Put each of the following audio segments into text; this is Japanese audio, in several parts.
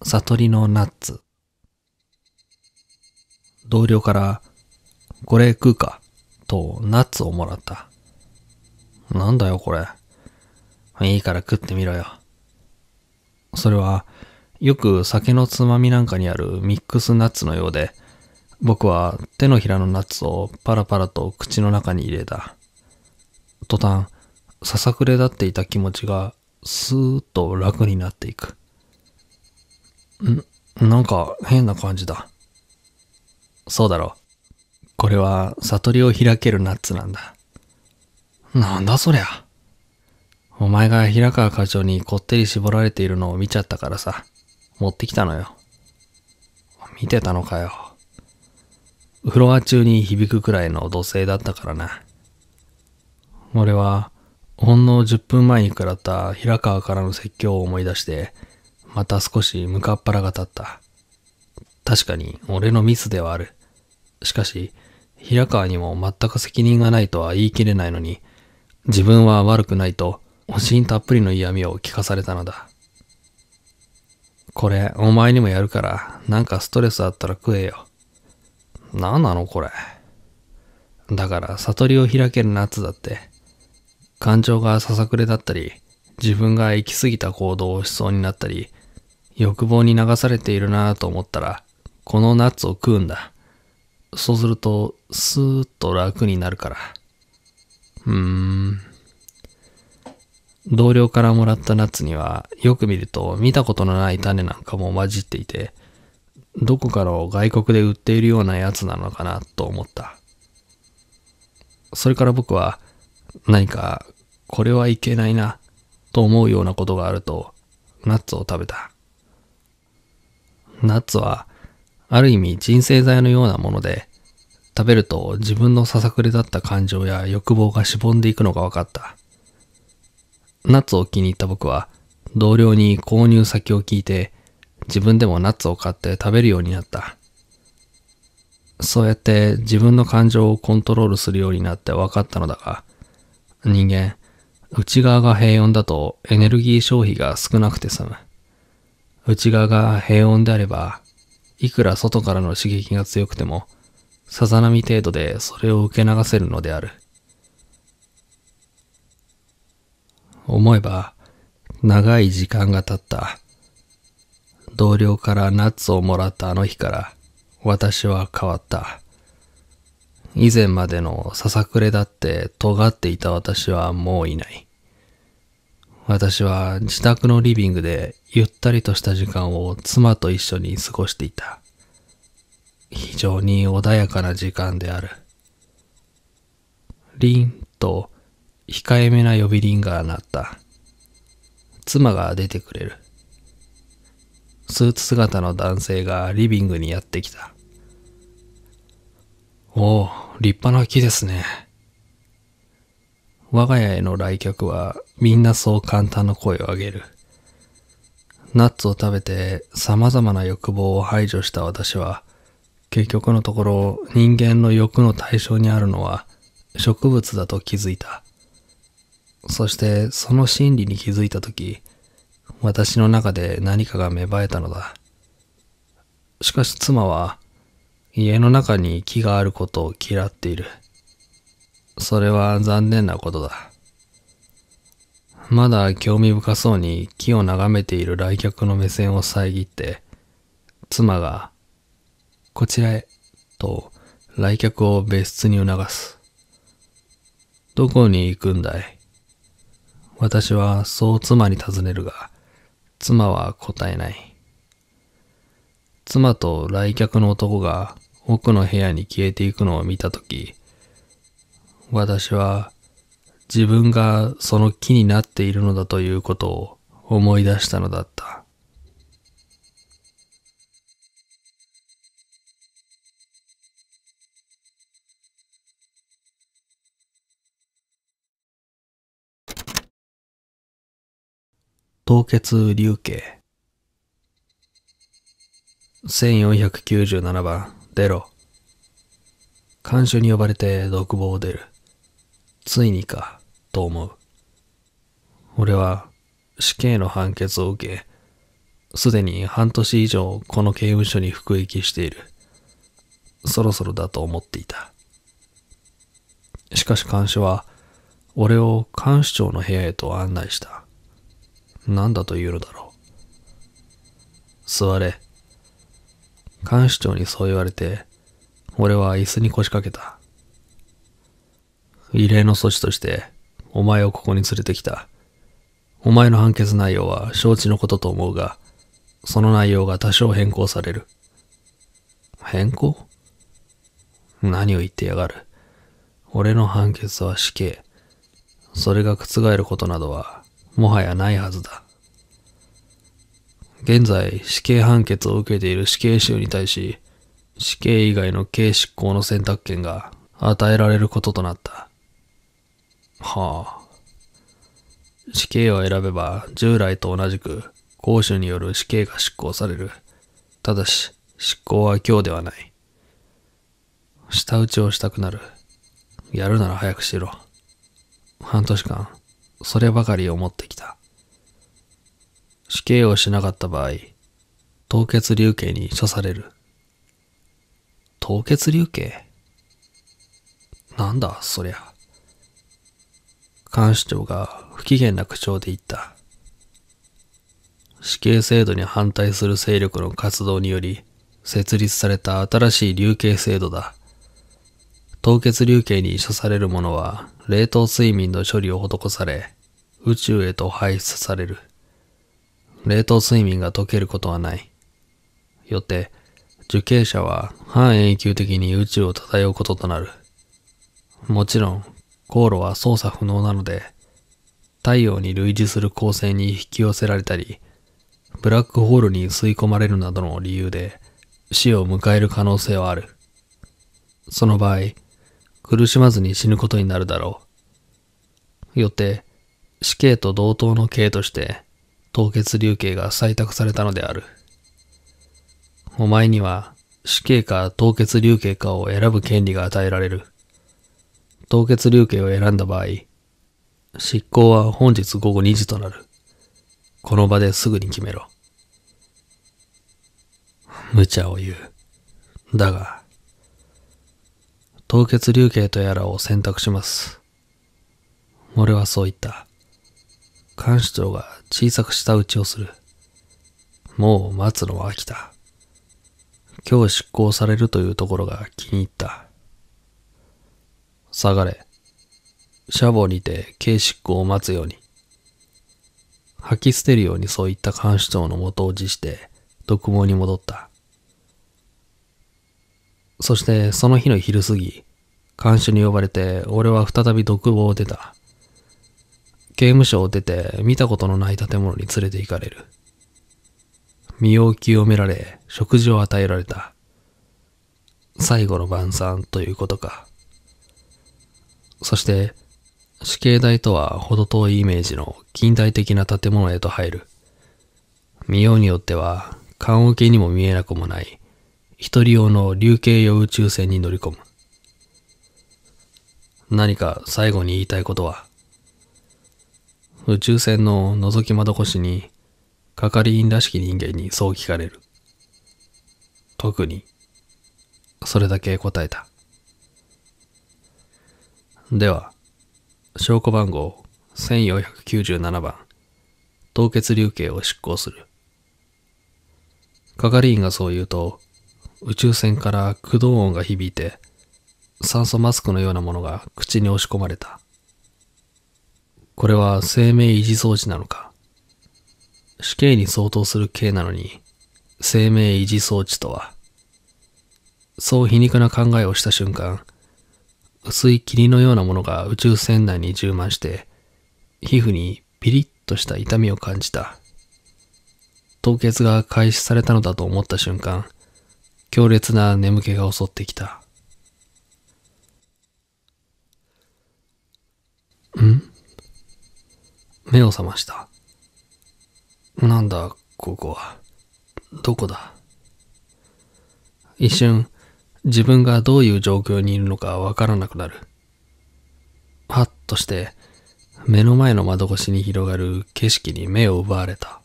悟りのナッツ。同僚から、これ食うか、とナッツをもらった。なんだよこれ。いいから食ってみろよ。それは、よく酒のつまみなんかにあるミックスナッツのようで、僕は手のひらのナッツをパラパラと口の中に入れた。途端、ささくれ立っていた気持ちが、スーッと楽になっていく。ん、なんか変な感じだ。そうだろう。これは悟りを開けるナッツなんだ。なんだそりゃ。お前が平川課長にこってり絞られているのを見ちゃったからさ、持ってきたのよ。見てたのかよ。フロア中に響くくらいの土星だったからな。俺は、ほんの10分前に食らった平川からの説教を思い出して、また少しむかっらが立った。確かに俺のミスではある。しかし、平川にも全く責任がないとは言い切れないのに、自分は悪くないと、おしんたっぷりの嫌味を聞かされたのだ。これ、お前にもやるから、なんかストレスあったら食えよ。何なのこれ。だから、悟りを開ける夏だって。感情がささくれだったり、自分が行き過ぎた行動をしそうになったり、欲望に流されているなぁと思ったら、このナッツを食うんだ。そうすると、スーッと楽になるから。うーん。同僚からもらったナッツには、よく見ると見たことのない種なんかも混じっていて、どこかの外国で売っているようなやつなのかなと思った。それから僕は、何か、これはいけないな、と思うようなことがあると、ナッツを食べた。ナッツは、ある意味人生剤のようなもので、食べると自分のささくれだった感情や欲望がしぼんでいくのが分かった。ナッツを気に入った僕は、同僚に購入先を聞いて、自分でもナッツを買って食べるようになった。そうやって自分の感情をコントロールするようになって分かったのだが、人間、内側が平穏だとエネルギー消費が少なくて済む。内側が平穏であれば、いくら外からの刺激が強くても、さざ波程度でそれを受け流せるのである。思えば、長い時間が経った。同僚からナッツをもらったあの日から、私は変わった。以前までのささくれだって尖っていた私はもういない。私は自宅のリビングでゆったりとした時間を妻と一緒に過ごしていた。非常に穏やかな時間である。リンと控えめな呼び鈴が鳴った。妻が出てくれる。スーツ姿の男性がリビングにやってきた。おお、立派な木ですね。我が家への来客はみんなそう簡単な声を上げる。ナッツを食べて様々な欲望を排除した私は、結局のところ人間の欲の対象にあるのは植物だと気づいた。そしてその真理に気づいたとき、私の中で何かが芽生えたのだ。しかし妻は、家の中に木があることを嫌っている。それは残念なことだ。まだ興味深そうに木を眺めている来客の目線を遮って、妻が、こちらへ、と来客を別室に促す。どこに行くんだい私はそう妻に尋ねるが、妻は答えない。妻と来客の男が奥の部屋に消えていくのを見たとき、私は自分がその木になっているのだということを思い出したのだった。凍結流刑1497番出ろ看守に呼ばれて独房を出るついにかと思う。俺は死刑の判決を受け、すでに半年以上この刑務所に服役している。そろそろだと思っていた。しかし看守は、俺を看守長の部屋へと案内した。何だというのだろう。座れ。看守長にそう言われて、俺は椅子に腰掛けた。異例の措置として、お前をここに連れてきた。お前の判決内容は承知のことと思うが、その内容が多少変更される。変更何を言ってやがる。俺の判決は死刑。それが覆ることなどは、もはやないはずだ。現在、死刑判決を受けている死刑囚に対し、死刑以外の刑執行の選択権が与えられることとなった。はあ。死刑を選べば従来と同じく公衆による死刑が執行される。ただし、執行は今日ではない。下打ちをしたくなる。やるなら早くしろ。半年間、そればかり思ってきた。死刑をしなかった場合、凍結流刑に処される。凍結流刑なんだ、そりゃ。監視長が不機嫌な口調で言った。死刑制度に反対する勢力の活動により、設立された新しい流刑制度だ。凍結流刑に処される者は、冷凍睡眠の処理を施され、宇宙へと排出される。冷凍睡眠が解けることはない。よって、受刑者は半永久的に宇宙を漂うこととなる。もちろん、航路は操作不能なので、太陽に類似する恒星に引き寄せられたり、ブラックホールに吸い込まれるなどの理由で死を迎える可能性はある。その場合、苦しまずに死ぬことになるだろう。よって、死刑と同等の刑として、凍結流刑が採択されたのである。お前には死刑か凍結流刑かを選ぶ権利が与えられる。凍結流刑を選んだ場合、執行は本日午後2時となる。この場ですぐに決めろ。無茶を言う。だが、凍結流刑とやらを選択します。俺はそう言った。監視長が小さくた。打ちをする。もう待つのは飽きた。今日執行されるというところが気に入った。下がれ。シャボにて軽執行を待つように。吐き捨てるようにそういった監視長の元を辞して、独房に戻った。そしてその日の昼過ぎ、監視に呼ばれて俺は再び独房を出た。刑務所を出て見たことのない建物に連れて行かれる。身を清められ、食事を与えられた。最後の晩餐ということか。そして、死刑台とは程遠いイメージの近代的な建物へと入る。見ようによっては、棺桶にも見えなくもない、一人用の流刑用宇宙船に乗り込む。何か最後に言いたいことは、宇宙船の覗き窓越しに、係員らしき人間にそう聞かれる。特に、それだけ答えた。では、証拠番号1497番、凍結流刑を執行する。係員がそう言うと、宇宙船から駆動音が響いて、酸素マスクのようなものが口に押し込まれた。これは生命維持装置なのか死刑に相当する刑なのに、生命維持装置とは。そう皮肉な考えをした瞬間、薄い霧のようなものが宇宙船内に充満して、皮膚にピリッとした痛みを感じた。凍結が開始されたのだと思った瞬間、強烈な眠気が襲ってきた。ん目を覚ました。なんだ、ここは。どこだ一瞬、自分がどういう状況にいるのかわからなくなる。はっとして、目の前の窓越しに広がる景色に目を奪われた。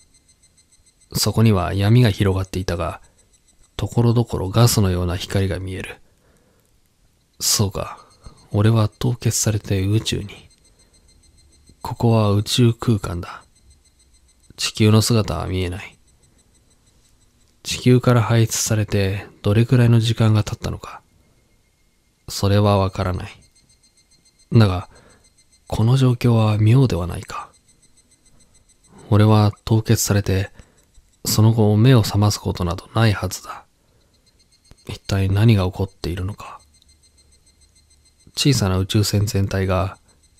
そこには闇が広がっていたが、ところどころガスのような光が見える。そうか、俺は凍結されて宇宙に。ここは宇宙空間だ。地球の姿は見えない。地球から排出されてどれくらいの時間が経ったのか。それはわからない。だが、この状況は妙ではないか。俺は凍結されて、その後目を覚ますことなどないはずだ。一体何が起こっているのか。小さな宇宙船全体が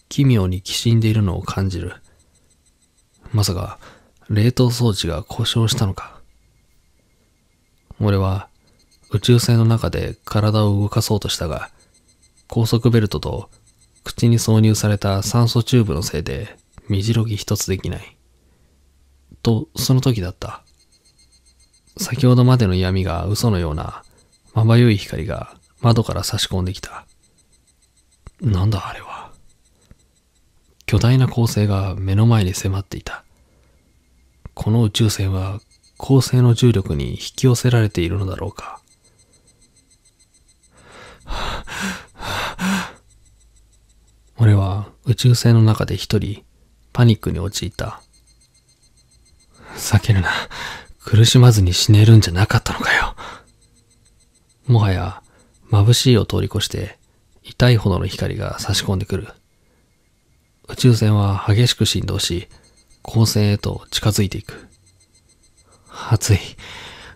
奇妙にきしんでいるのを感じる。まさか、冷凍装置が故障したのか。俺は宇宙船の中で体を動かそうとしたが、高速ベルトと口に挿入された酸素チューブのせいで、身じろぎ一つできない。と、その時だった。先ほどまでの闇が嘘のような、まばゆい光が窓から差し込んできた。なんだあれは。巨大な恒星が目の前に迫っていた。この宇宙船は恒星の重力に引き寄せられているのだろうか。俺は宇宙船の中で一人、パニックに陥った。避けるな。苦しまずに死ねるんじゃなかったのかよ。もはや、眩しいを通り越して、痛いほどの光が差し込んでくる。宇宙船は激しく振動し、恒星へと近づいていく。暑い。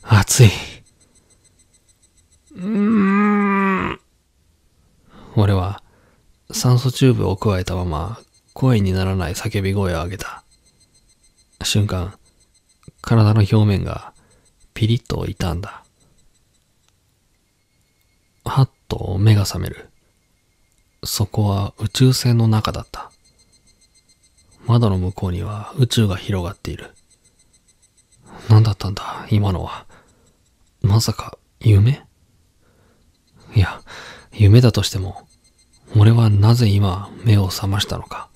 暑い。うーん。俺は酸素チューブを加えたまま声にならない叫び声を上げた。瞬間、体の表面がピリッと痛んだ。はっと目が覚める。そこは宇宙船の中だった。窓の向こうには宇宙が広がっている。何だったんだ、今のは。まさか、夢いや、夢だとしても、俺はなぜ今目を覚ましたのか。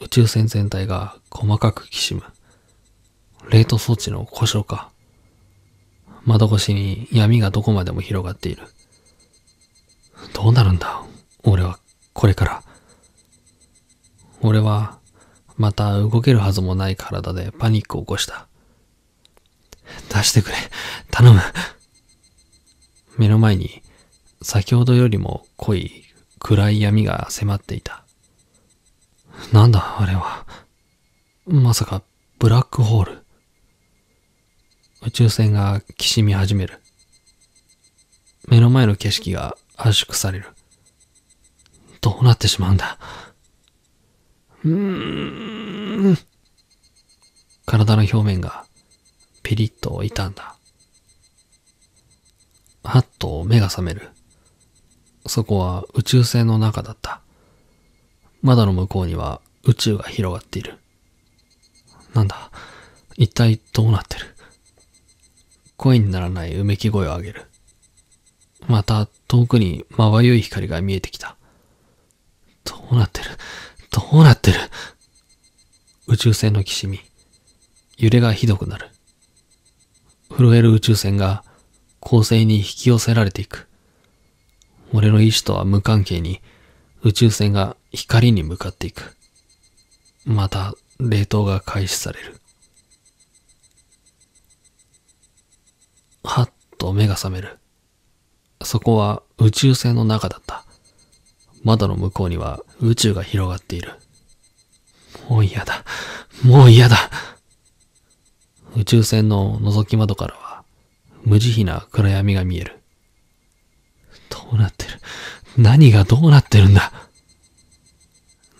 宇宙船全体が細かくきしむ。冷凍装置の故障か。窓越しに闇がどこまでも広がっている。どうなるんだ俺は、これから。俺は、また動けるはずもない体でパニックを起こした。出してくれ。頼む。目の前に先ほどよりも濃い暗い闇が迫っていた。なんだあれは。まさかブラックホール。宇宙船がきしみ始める。目の前の景色が圧縮される。どうなってしまうんだ。うーん。体の表面がピリッと痛んだ。はっと目が覚める。そこは宇宙船の中だった。窓の向こうには宇宙が広がっている。なんだ、一体どうなってる声にならないうめき声を上げる。また遠くにまばゆい光が見えてきた。どうなってるどうなってる宇宙船のきしみ。揺れがひどくなる。震える宇宙船が恒星に引き寄せられていく。俺の意志とは無関係に宇宙船が光に向かっていく。また、冷凍が開始される。はっと目が覚める。そこは宇宙船の中だった。窓の向こうには宇宙が広がっている。もう嫌だ。もう嫌だ。宇宙船の覗き窓からは無慈悲な暗闇が見える。どうなってる何がどうなってるんだ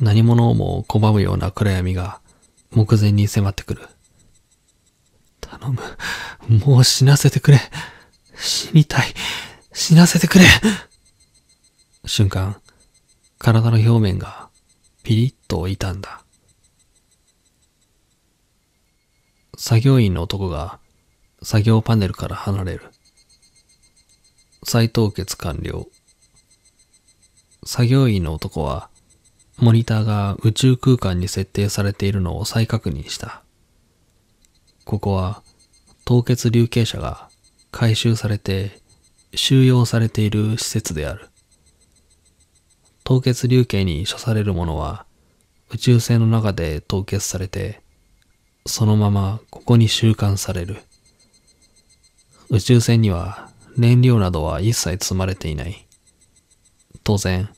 何者をも拒むような暗闇が目前に迫ってくる。頼む。もう死なせてくれ。死にたい。死なせてくれ。瞬間、体の表面がピリッと痛んだ。作業員の男が作業パネルから離れる。再凍結完了。作業員の男はモニターが宇宙空間に設定されているのを再確認した。ここは凍結流刑者が回収されて収容されている施設である。凍結流刑に処されるものは宇宙船の中で凍結されて、そのままここに収監される。宇宙船には燃料などは一切積まれていない。当然、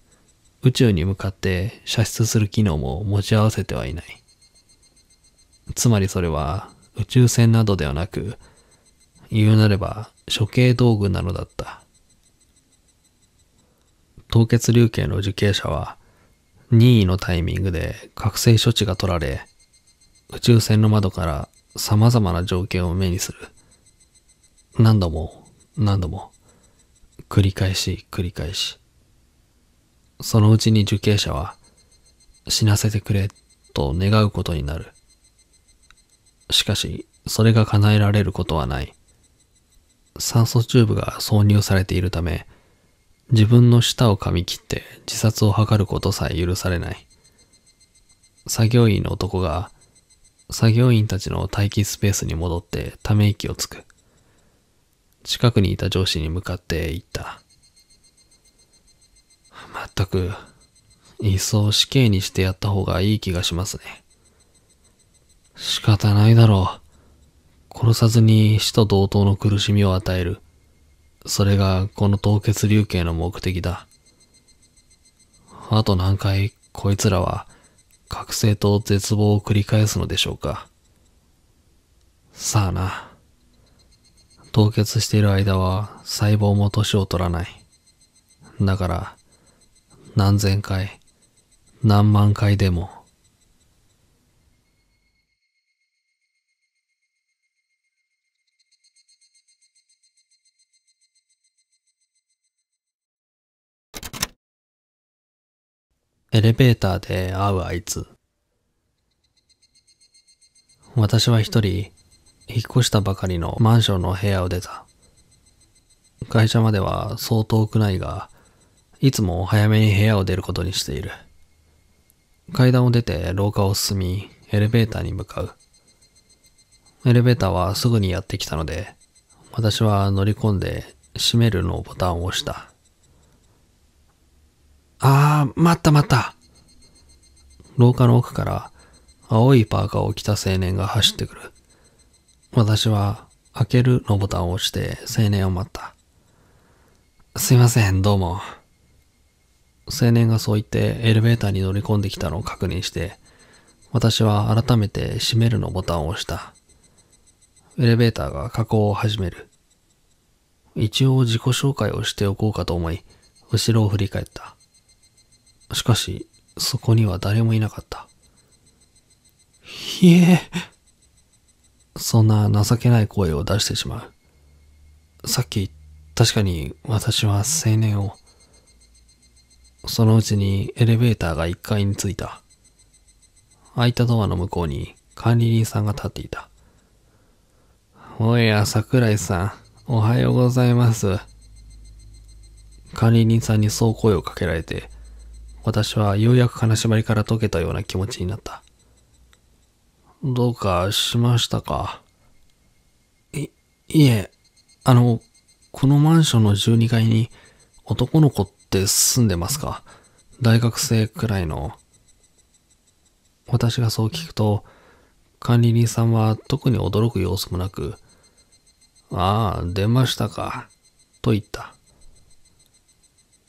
宇宙に向かって射出する機能も持ち合わせてはいない。つまりそれは宇宙船などではなく、言うなれば処刑道具なのだった。凍結流刑の受刑者は、任意のタイミングで覚醒処置が取られ、宇宙船の窓から様々な条件を目にする。何度も何度も繰り返し繰り返し。そのうちに受刑者は死なせてくれと願うことになる。しかし、それが叶えられることはない。酸素チューブが挿入されているため、自分の舌を噛み切って自殺を図ることさえ許されない。作業員の男が、作業員たちの待機スペースに戻ってため息をつく。近くにいた上司に向かって言った。まったく、いっそ死刑にしてやった方がいい気がしますね。仕方ないだろう。殺さずに死と同等の苦しみを与える。それがこの凍結流刑の目的だ。あと何回こいつらは覚醒と絶望を繰り返すのでしょうか。さあな。凍結している間は細胞も年を取らない。だから、何千回、何万回でも、エレベーターで会うあいつ。私は一人、引っ越したばかりのマンションの部屋を出た。会社まではそう遠くないが、いつも早めに部屋を出ることにしている。階段を出て廊下を進み、エレベーターに向かう。エレベーターはすぐにやってきたので、私は乗り込んで閉めるのボタンを押した。ああ、待った待った。廊下の奥から青いパーカーを着た青年が走ってくる。私は開けるのボタンを押して青年を待った。すいません、どうも。青年がそう言ってエレベーターに乗り込んできたのを確認して、私は改めて閉めるのボタンを押した。エレベーターが加工を始める。一応自己紹介をしておこうかと思い、後ろを振り返った。しかし、そこには誰もいなかった。ひえ。そんな情けない声を出してしまう。さっき、確かに私は青年を。そのうちにエレベーターが1階に着いた。開いたドアの向こうに管理人さんが立っていた。おや、桜井さん、おはようございます。管理人さんにそう声をかけられて、私はようやく金縛りから解けたような気持ちになった。どうかしましたかい、いえ、あの、このマンションの12階に男の子って住んでますか大学生くらいの。私がそう聞くと、管理人さんは特に驚く様子もなく、ああ、出ましたか、と言った。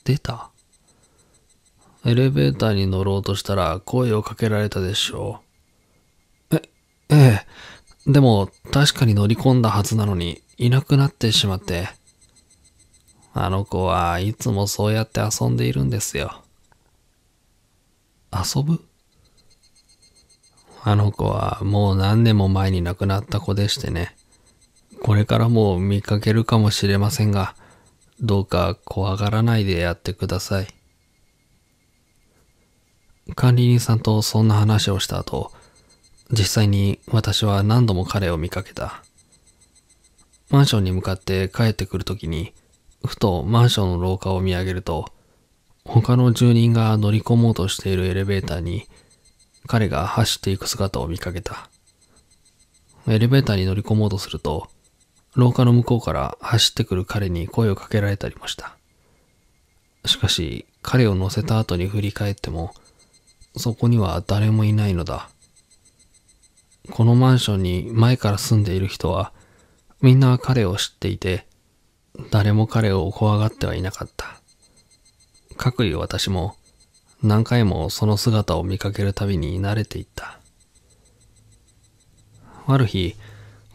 出たエレベーターに乗ろうとしたら声をかけられたでしょう。え、ええ。でも、確かに乗り込んだはずなのに、いなくなってしまって。あの子はいつもそうやって遊んでいるんですよ。遊ぶあの子はもう何年も前に亡くなった子でしてね。これからも見かけるかもしれませんが、どうか怖がらないでやってください。管理人さんとそんな話をした後、実際に私は何度も彼を見かけた。マンションに向かって帰ってくるときに、ふとマンションの廊下を見上げると、他の住人が乗り込もうとしているエレベーターに、彼が走っていく姿を見かけた。エレベーターに乗り込もうとすると、廊下の向こうから走ってくる彼に声をかけられたりもした。しかし、彼を乗せた後に振り返っても、そこには誰もいないのだ。このマンションに前から住んでいる人は、みんな彼を知っていて、誰も彼を怖がってはいなかった。かくいう私も、何回もその姿を見かけるたびに慣れていった。ある日、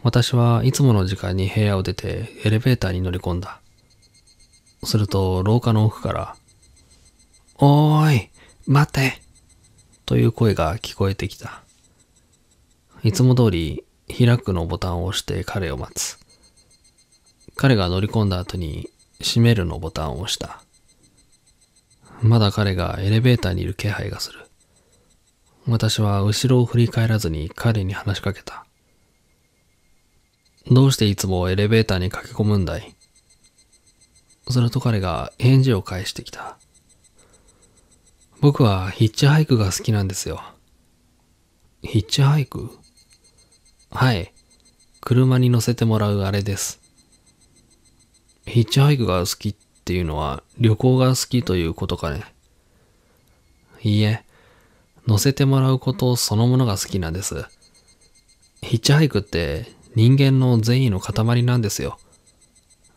私はいつもの時間に部屋を出てエレベーターに乗り込んだ。すると廊下の奥から、おーい、待ってという声が聞こえてきた。いつも通り、開くのボタンを押して彼を待つ。彼が乗り込んだ後に、閉めるのボタンを押した。まだ彼がエレベーターにいる気配がする。私は後ろを振り返らずに彼に話しかけた。どうしていつもエレベーターに駆け込むんだいそれと彼が返事を返してきた。僕はヒッチハイクが好きなんですよ。ヒッチハイクはい。車に乗せてもらうあれです。ヒッチハイクが好きっていうのは旅行が好きということかね。いいえ、乗せてもらうことそのものが好きなんです。ヒッチハイクって人間の善意の塊なんですよ。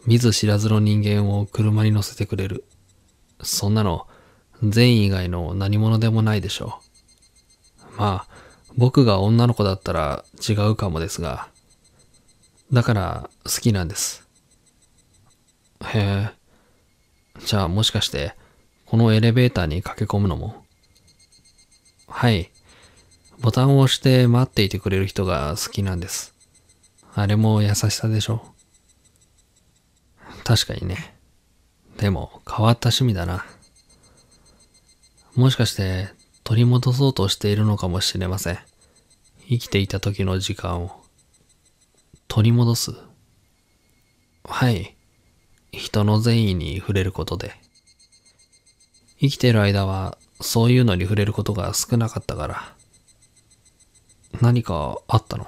見ず知らずの人間を車に乗せてくれる。そんなの善意以外の何者でもないでしょう。まあ、僕が女の子だったら違うかもですが。だから好きなんです。へえ。じゃあもしかして、このエレベーターに駆け込むのもはい。ボタンを押して待っていてくれる人が好きなんです。あれも優しさでしょ確かにね。でも変わった趣味だな。もしかして取り戻そうとしているのかもしれません。生きていた時の時間を。取り戻すはい。人の善意に触れることで。生きてる間はそういうのに触れることが少なかったから。何かあったの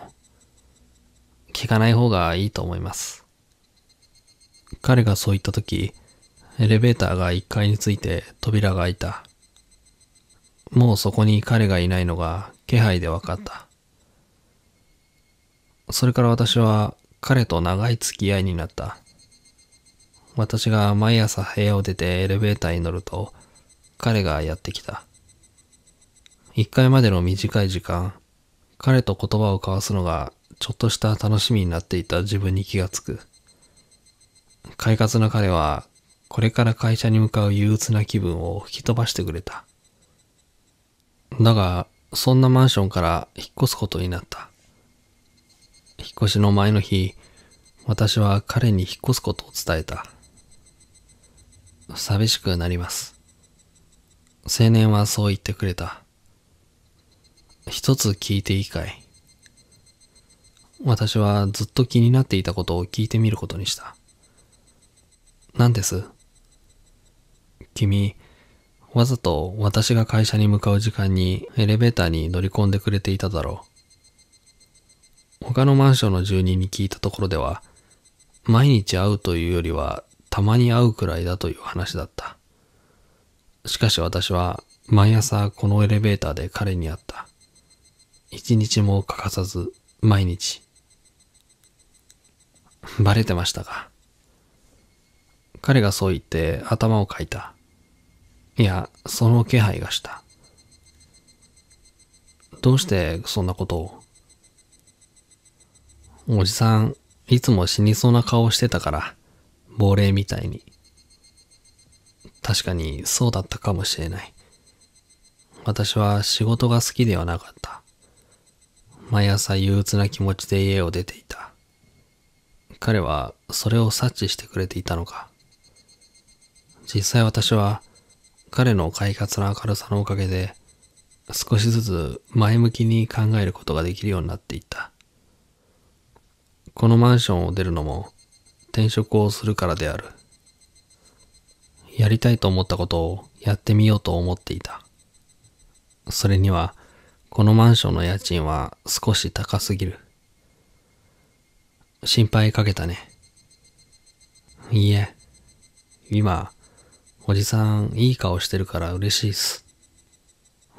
聞かない方がいいと思います。彼がそう言った時、エレベーターが1階について扉が開いた。もうそこに彼がいないのが気配で分かった。それから私は彼と長い付き合いになった。私が毎朝部屋を出てエレベーターに乗ると、彼がやってきた。一回までの短い時間、彼と言葉を交わすのがちょっとした楽しみになっていた自分に気がつく。快活な彼は、これから会社に向かう憂鬱な気分を吹き飛ばしてくれた。だが、そんなマンションから引っ越すことになった。引っ越しの前の日、私は彼に引っ越すことを伝えた。寂しくなります。青年はそう言ってくれた。一つ聞いていいかい私はずっと気になっていたことを聞いてみることにした。何です君、わざと私が会社に向かう時間にエレベーターに乗り込んでくれていただろう。他のマンションの住人に聞いたところでは、毎日会うというよりはたまに会うくらいだという話だった。しかし私は毎朝このエレベーターで彼に会った。一日も欠かさず毎日。バレてましたが。彼がそう言って頭をかいた。いや、その気配がした。どうしてそんなことをおじさん、いつも死にそうな顔してたから、亡霊みたいに。確かにそうだったかもしれない。私は仕事が好きではなかった。毎朝憂鬱な気持ちで家を出ていた。彼はそれを察知してくれていたのか。実際私は彼の快活な明るさのおかげで、少しずつ前向きに考えることができるようになっていった。このマンションを出るのも転職をするからである。やりたいと思ったことをやってみようと思っていた。それには、このマンションの家賃は少し高すぎる。心配かけたね。いいえ、今、おじさん、いい顔してるから嬉しいっす。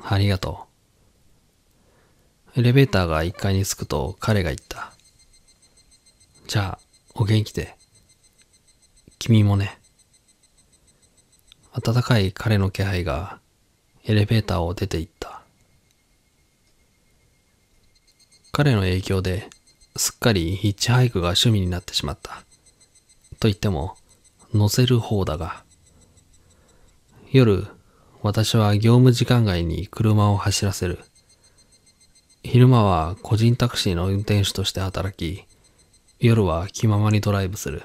ありがとう。エレベーターが1階に着くと彼が言った。じゃあ、お元気で。君もね。温かい彼の気配がエレベーターを出て行った。彼の影響ですっかりヒッチハイクが趣味になってしまった。と言っても、乗せる方だが。夜、私は業務時間外に車を走らせる。昼間は個人タクシーの運転手として働き、夜は気ままにドライブする。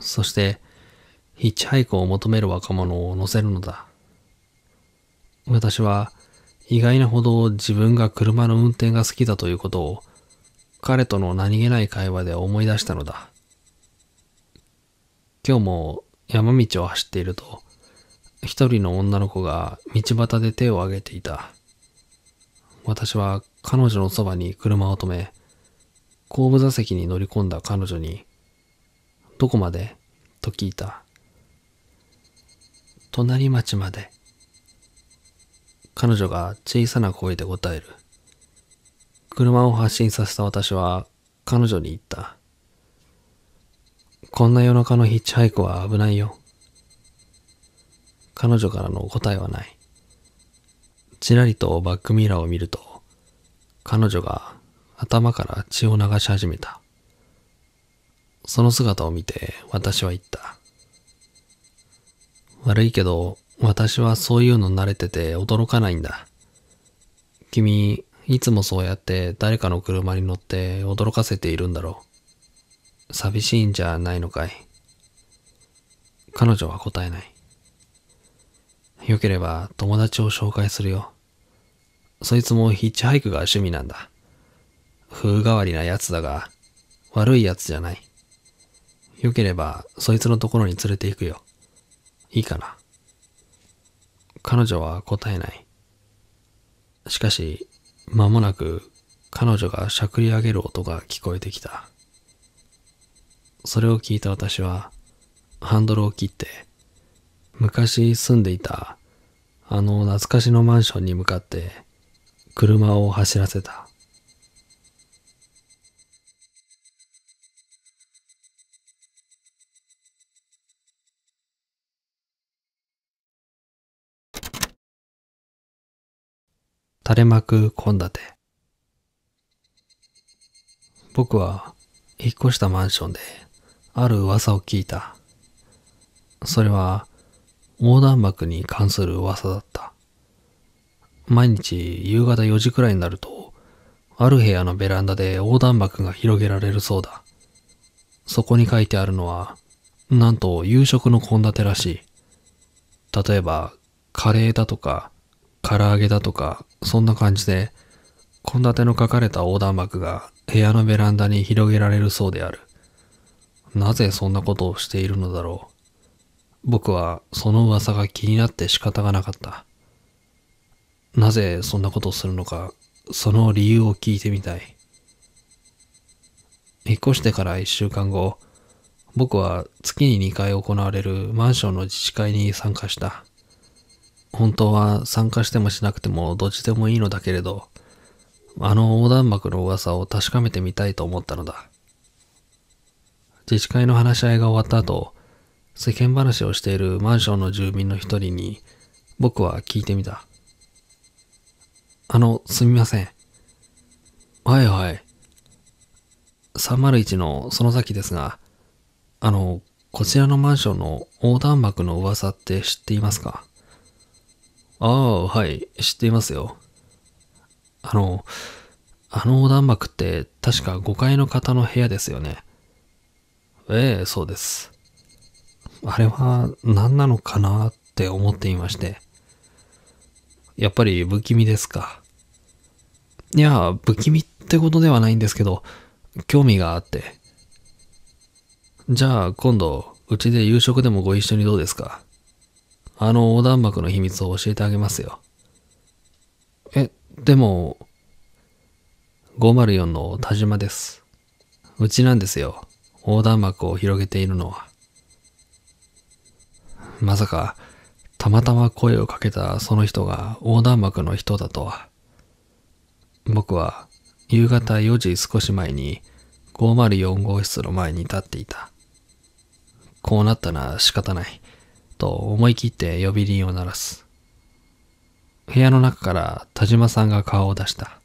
そして、ヒッチハイクを求める若者を乗せるのだ。私は意外なほど自分が車の運転が好きだということを彼との何気ない会話で思い出したのだ。今日も山道を走っていると一人の女の子が道端で手を挙げていた。私は彼女のそばに車を止め、後部座席に乗り込んだ彼女に、どこまでと聞いた。隣町まで。彼女が小さな声で答える。車を発進させた私は彼女に言った。こんな夜中のヒッチハイクは危ないよ。彼女からの答えはない。ちらりとバックミラーを見ると、彼女が頭から血を流し始めた。その姿を見て私は言った。悪いけど、私はそういうの慣れてて驚かないんだ。君、いつもそうやって誰かの車に乗って驚かせているんだろう。寂しいんじゃないのかい。彼女は答えない。良ければ友達を紹介するよ。そいつもヒッチハイクが趣味なんだ。風変わりな奴だが、悪い奴じゃない。良ければ、そいつのところに連れて行くよ。いいかな。彼女は答えない。しかし、間もなく、彼女がしゃくり上げる音が聞こえてきた。それを聞いた私は、ハンドルを切って、昔住んでいたあの懐かしのマンションに向かって車を走らせた。垂れ幕献立僕は引っ越したマンションである噂を聞いたそれは横断幕に関する噂だった。毎日夕方4時くらいになると、ある部屋のベランダで横断幕が広げられるそうだ。そこに書いてあるのは、なんと夕食の献立らしい。例えば、カレーだとか、唐揚げだとか、そんな感じで、献立の書かれた横断幕が部屋のベランダに広げられるそうである。なぜそんなことをしているのだろう。僕はその噂が気になって仕方がなかった。なぜそんなことをするのか、その理由を聞いてみたい。引っ越してから一週間後、僕は月に2回行われるマンションの自治会に参加した。本当は参加してもしなくてもどっちでもいいのだけれど、あの横断幕の噂を確かめてみたいと思ったのだ。自治会の話し合いが終わった後、世間話をしているマンションの住民の一人に僕は聞いてみた。あの、すみません。はいはい。301のその先ですが、あの、こちらのマンションの横断幕の噂って知っていますかああ、はい、知っていますよ。あの、あの横断幕って確か5階の方の部屋ですよね。ええ、そうです。あれは何なのかなって思っていまして。やっぱり不気味ですか。いや、不気味ってことではないんですけど、興味があって。じゃあ今度、うちで夕食でもご一緒にどうですかあの横断幕の秘密を教えてあげますよ。え、でも、504の田島です。うちなんですよ。横断幕を広げているのは。まさか、たまたま声をかけたその人が横断幕の人だとは。僕は夕方4時少し前に504号室の前に立っていた。こうなったら仕方ない、と思い切って呼び鈴を鳴らす。部屋の中から田島さんが顔を出した。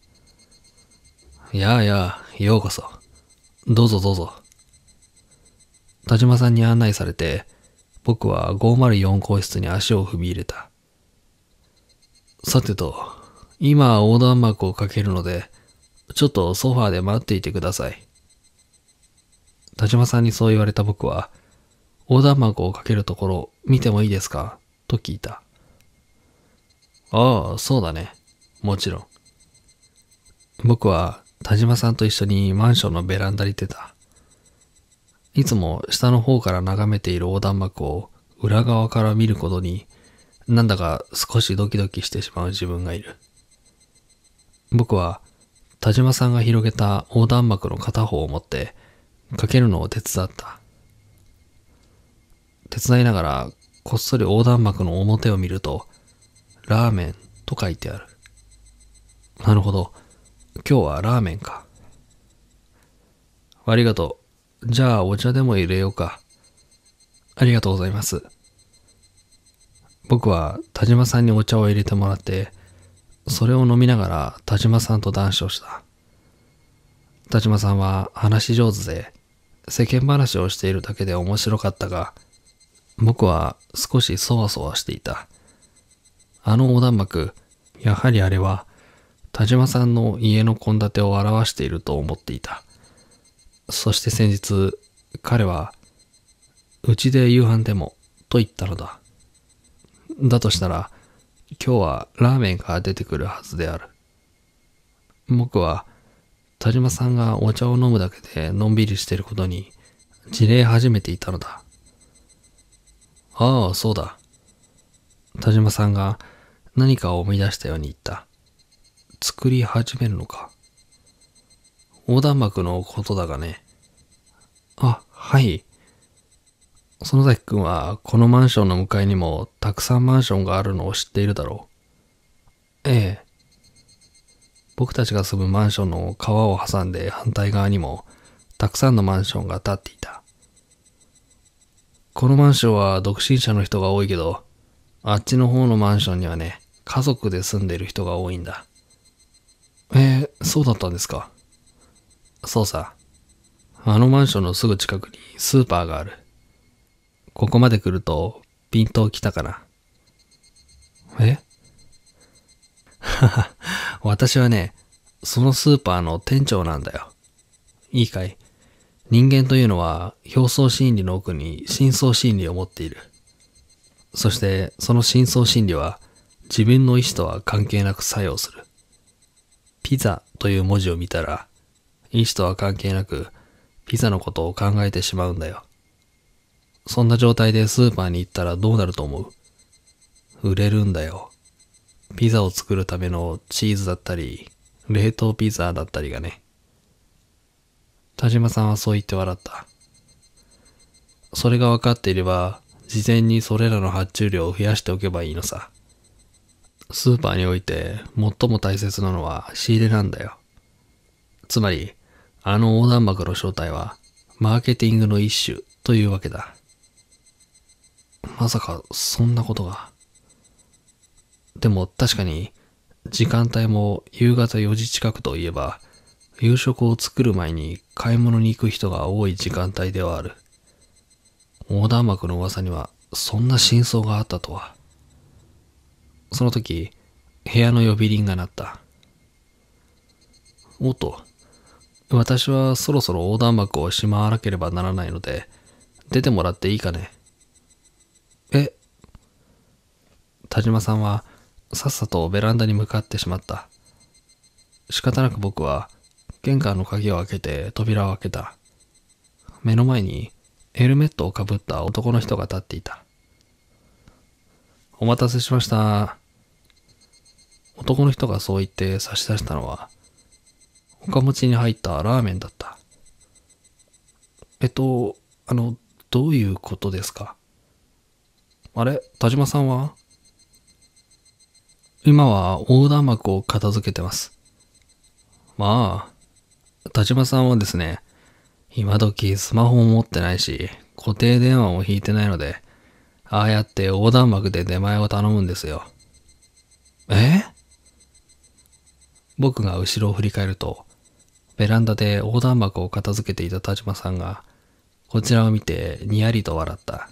やあやあ、ようこそ。どうぞどうぞ。田島さんに案内されて、僕は504号室に足を踏み入れた。さてと、今横断幕をかけるので、ちょっとソファーで待っていてください。田島さんにそう言われた僕は、横断幕をかけるところ見てもいいですかと聞いた。ああ、そうだね。もちろん。僕は田島さんと一緒にマンションのベランダに出た。いつも下の方から眺めている横断幕を裏側から見ることになんだか少しドキドキしてしまう自分がいる。僕は田島さんが広げた横断幕の片方を持ってかけるのを手伝った。手伝いながらこっそり横断幕の表を見るとラーメンと書いてある。なるほど。今日はラーメンか。ありがとう。じゃあお茶でも入れようか。ありがとうございます。僕は田島さんにお茶を入れてもらって、それを飲みながら田島さんと談笑した。田島さんは話し上手で、世間話をしているだけで面白かったが、僕は少しそわそわしていた。あの横断幕、やはりあれは、田島さんの家の献立を表していると思っていた。そして先日、彼は、うちで夕飯でも、と言ったのだ。だとしたら、今日はラーメンが出てくるはずである。僕は、田島さんがお茶を飲むだけでのんびりしていることに、じれ始めていたのだ。ああ、そうだ。田島さんが何かを思い出したように言った。作り始めるのか。横断幕のことだがね。あ、はい。園崎くんはこのマンションの向かいにもたくさんマンションがあるのを知っているだろう。ええ。僕たちが住むマンションの川を挟んで反対側にもたくさんのマンションが建っていた。このマンションは独身者の人が多いけど、あっちの方のマンションにはね、家族で住んでいる人が多いんだ。ええそうだったんですか。そうさ。あのマンションのすぐ近くにスーパーがある。ここまで来ると、ピント来たかな。えはは、私はね、そのスーパーの店長なんだよ。いいかい人間というのは表層心理の奥に深層心理を持っている。そしてその深層心理は自分の意志とは関係なく作用する。ピザという文字を見たら医師とは関係なく、ピザのことを考えてしまうんだよ。そんな状態でスーパーに行ったらどうなると思う売れるんだよ。ピザを作るためのチーズだったり、冷凍ピザだったりがね。田島さんはそう言って笑った。それが分かっていれば、事前にそれらの発注量を増やしておけばいいのさ。スーパーにおいて最も大切なのは仕入れなんだよ。つまり、あの横断幕の正体は、マーケティングの一種というわけだ。まさか、そんなことが。でも確かに、時間帯も夕方4時近くといえば、夕食を作る前に買い物に行く人が多い時間帯ではある。横断幕の噂にはそんな真相があったとは。その時、部屋の呼び鈴が鳴った。おっと、私はそろそろ横断幕をしまわなければならないので、出てもらっていいかね。え田島さんはさっさとベランダに向かってしまった。仕方なく僕は玄関の鍵を開けて扉を開けた。目の前にヘルメットをかぶった男の人が立っていた。お待たせしました。男の人がそう言って差し出したのは、お持ちに入ったラーメンだった。えっと、あの、どういうことですかあれ田島さんは今は横断幕を片付けてます。まあ、田島さんはですね、今時スマホも持ってないし、固定電話も引いてないので、ああやって横断幕で出前を頼むんですよ。え僕が後ろを振り返ると、ベランダで横断幕を片付けていた田島さんが、こちらを見てにやりと笑った。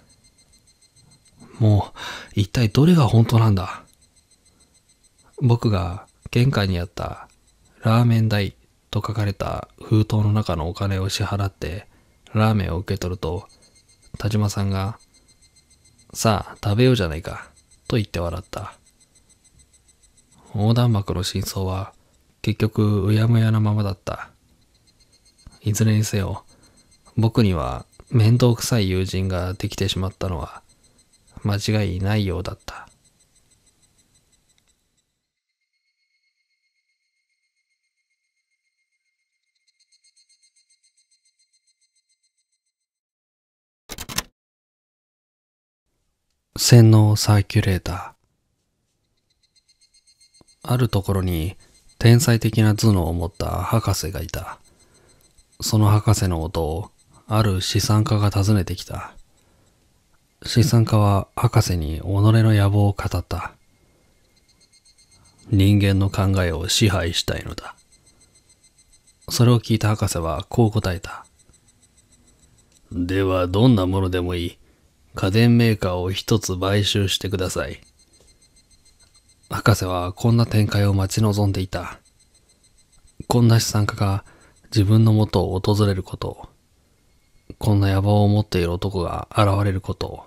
もう、一体どれが本当なんだ僕が玄関にあったラーメン代と書かれた封筒の中のお金を支払ってラーメンを受け取ると、田島さんが、さあ食べようじゃないか、と言って笑った。横断幕の真相は結局うやむやなままだった。いずれにせよ、僕には面倒くさい友人ができてしまったのは間違いないようだった。洗脳サーキュレーター。あるところに天才的な頭脳を持った博士がいた。その博士のことを、ある資産家が訪ねてきた。資産家は博士に己の野望を語った。人間の考えを支配したいのだ。それを聞いた博士はこう答えた。ではどんなものでもいい。家電メーカーを一つ買収してください。博士はこんな展開を待ち望んでいた。こんな資産家が自分のもとを訪れること、こんな野望を持っている男が現れること、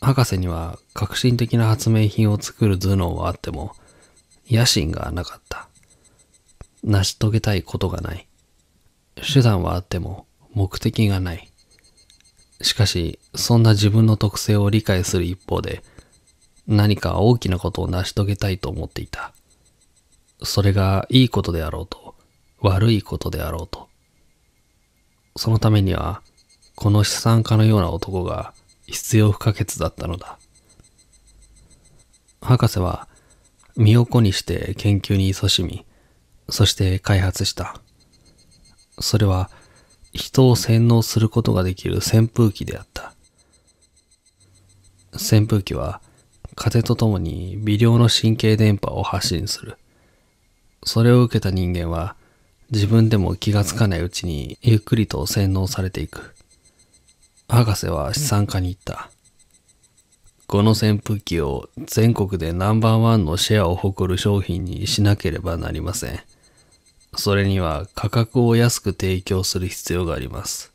博士には革新的な発明品を作る頭脳はあっても、野心がなかった。成し遂げたいことがない。手段はあっても目的がない。しかし、そんな自分の特性を理解する一方で、何か大きなことを成し遂げたいと思っていた。それがいいことであろうと、悪いことであろうと。そのためには、この資産家のような男が必要不可欠だったのだ。博士は身を粉にして研究に勤しみ、そして開発した。それは人を洗脳することができる扇風機であった。扇風機は風とともに微量の神経電波を発信する。それを受けた人間は自分でも気がつかないうちにゆっくりと洗脳されていく。博士は資産家に言った。この扇風機を全国でナンバーワンのシェアを誇る商品にしなければなりません。それには価格を安く提供する必要があります。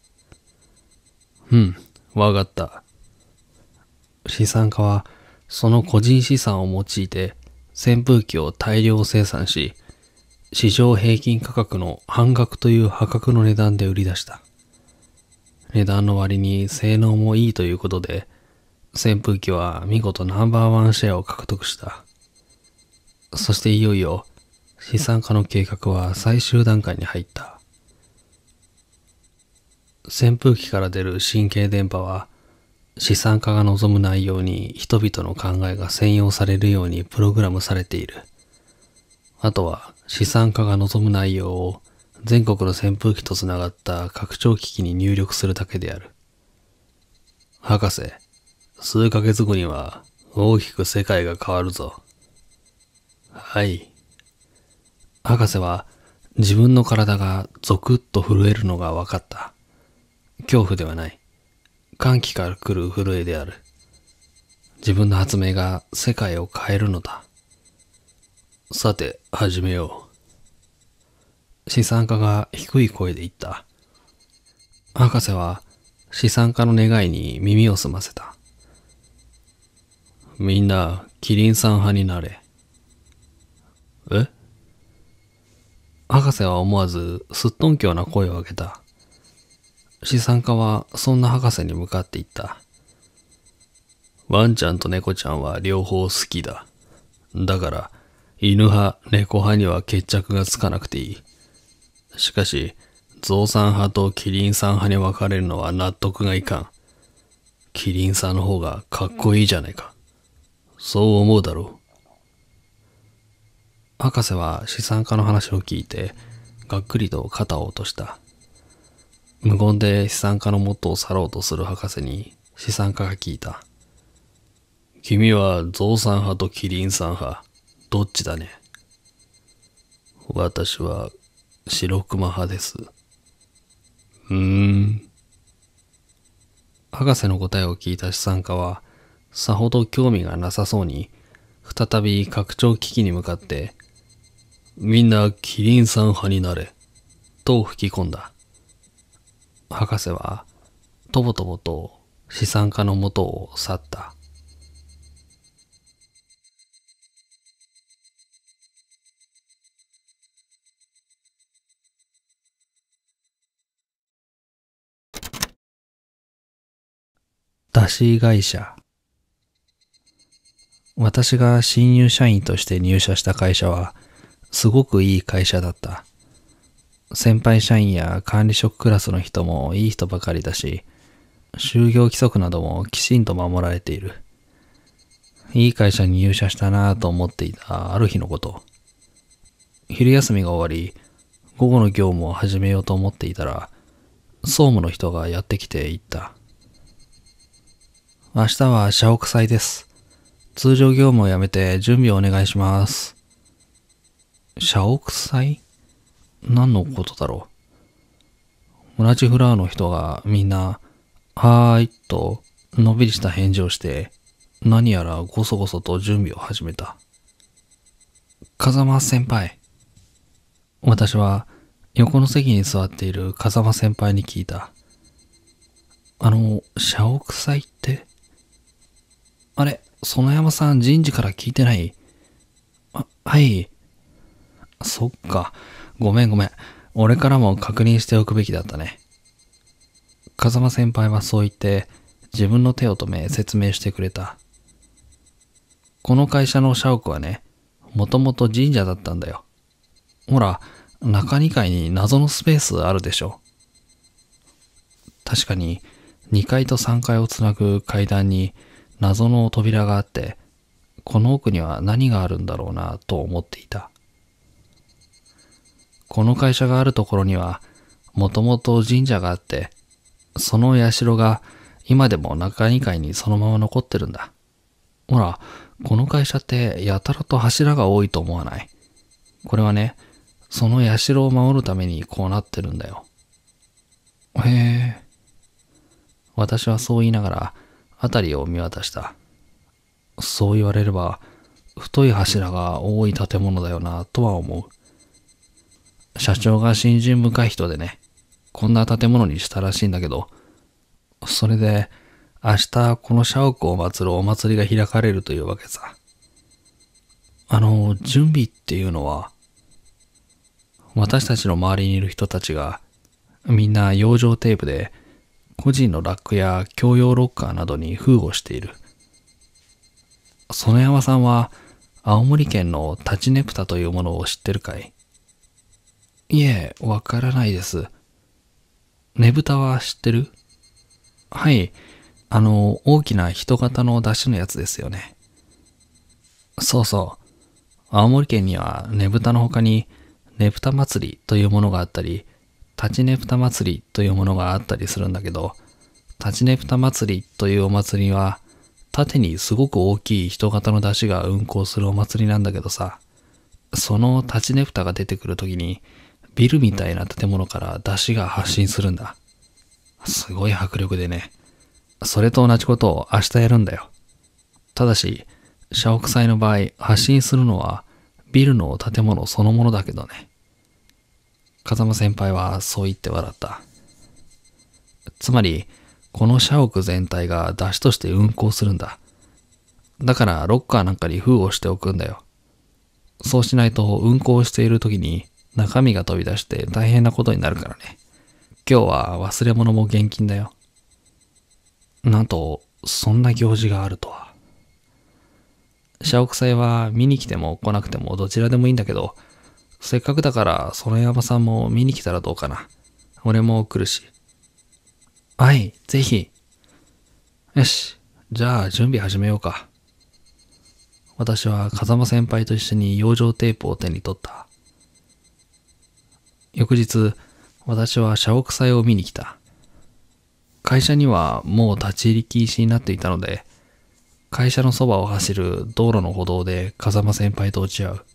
うん、わかった。資産家はその個人資産を用いて扇風機を大量生産し、市場平均価格の半額という破格の値段で売り出した。値段の割に性能もいいということで、扇風機は見事ナンバーワンシェアを獲得した。そしていよいよ資産化の計画は最終段階に入った。扇風機から出る神経電波は資産家が望む内容に人々の考えが専用されるようにプログラムされている。あとは資産家が望む内容を全国の扇風機とつながった拡張機器に入力するだけである。博士、数ヶ月後には大きく世界が変わるぞ。はい。博士は自分の体がゾクッと震えるのが分かった。恐怖ではない。歓喜から来る震えである。自分の発明が世界を変えるのだ。さて、始めよう。資産家が低い声で言った。博士は資産家の願いに耳を澄ませた。みんな、キリンさん派になれ。え博士は思わずすっとんきょうな声を上げた。資産家はそんな博士に向かって言った。ワンちゃんと猫ちゃんは両方好きだ。だから、犬派、猫派には決着がつかなくていい。しかし、ゾウさん派とキリンさん派に分かれるのは納得がいかん。キリンさんの方がかっこいいじゃないか。そう思うだろう。博士は資産家の話を聞いて、がっくりと肩を落とした。無言で資産家の元を去ろうとする博士に資産家が聞いた。君はゾウさん派とキリンさん派。どっちだね。私は、白熊派です。うーん。博士の答えを聞いた資産家は、さほど興味がなさそうに、再び拡張機器に向かって、みんなキリンさん派になれ、と吹き込んだ。博士は、とぼとぼと資産家のもとを去った。出し会社。私が新入社員として入社した会社は、すごくいい会社だった。先輩社員や管理職クラスの人もいい人ばかりだし、就業規則などもきちんと守られている。いい会社に入社したなぁと思っていたある日のこと。昼休みが終わり、午後の業務を始めようと思っていたら、総務の人がやってきて言った。明日は社屋祭です。通常業務をやめて準備をお願いします。社屋祭何のことだろう同じフラワーの人がみんな、はーいと、のびりした返事をして、何やらごそごそと準備を始めた。風間先輩。私は、横の席に座っている風間先輩に聞いた。あの、社屋祭っあれ、園山さん人事から聞いてないあ、はい。そっか。ごめんごめん。俺からも確認しておくべきだったね。風間先輩はそう言って、自分の手を止め説明してくれた。この会社の社屋はね、もともと神社だったんだよ。ほら、中2階に謎のスペースあるでしょ。確かに、2階と3階をつなぐ階段に、謎の扉があって、この奥には何があるんだろうなと思っていた。この会社があるところには、もともと神社があって、その社が今でも中2階にそのまま残ってるんだ。ほら、この会社ってやたらと柱が多いと思わない。これはね、その社を守るためにこうなってるんだよ。へえ。私はそう言いながら、辺りを見渡した。そう言われれば、太い柱が多い建物だよな、とは思う。社長が新人向かい人でね、こんな建物にしたらしいんだけど、それで、明日この社屋を祀るお祭りが開かれるというわけさ。あの、準備っていうのは、私たちの周りにいる人たちが、みんな養生テープで個人のラックや共用ロッカーなどに封をしている。園山さんは青森県の立ちねぷたというものを知ってるかいいえ、わからないです。ねぶたは知ってるはい。あの、大きな人型の出汁のやつですよね。そうそう。青森県にはねぶたの他にねぶた祭りというものがあったり、立ちねぷた祭りというものがあったりするんだけど、立ちねぷた祭りというお祭りは、縦にすごく大きい人型の出汁が運行するお祭りなんだけどさ、その立ちねぷたが出てくる時に、ビルみたいな建物から出汁が発信するんだ。すごい迫力でね。それと同じことを明日やるんだよ。ただし、社屋祭の場合、発信するのはビルの建物そのものだけどね。風間先輩はそう言って笑った。つまり、この社屋全体が出しとして運行するんだ。だからロッカーなんかに封をしておくんだよ。そうしないと運行している時に中身が飛び出して大変なことになるからね。今日は忘れ物も現金だよ。なんと、そんな行事があるとは。社屋祭は見に来ても来なくてもどちらでもいいんだけど、せっかくだから、その山さんも見に来たらどうかな。俺も来るし。はい、ぜひ。よし、じゃあ準備始めようか。私は風間先輩と一緒に養生テープを手に取った。翌日、私は社屋祭を見に来た。会社にはもう立ち入り禁止になっていたので、会社のそばを走る道路の歩道で風間先輩と落ち合う。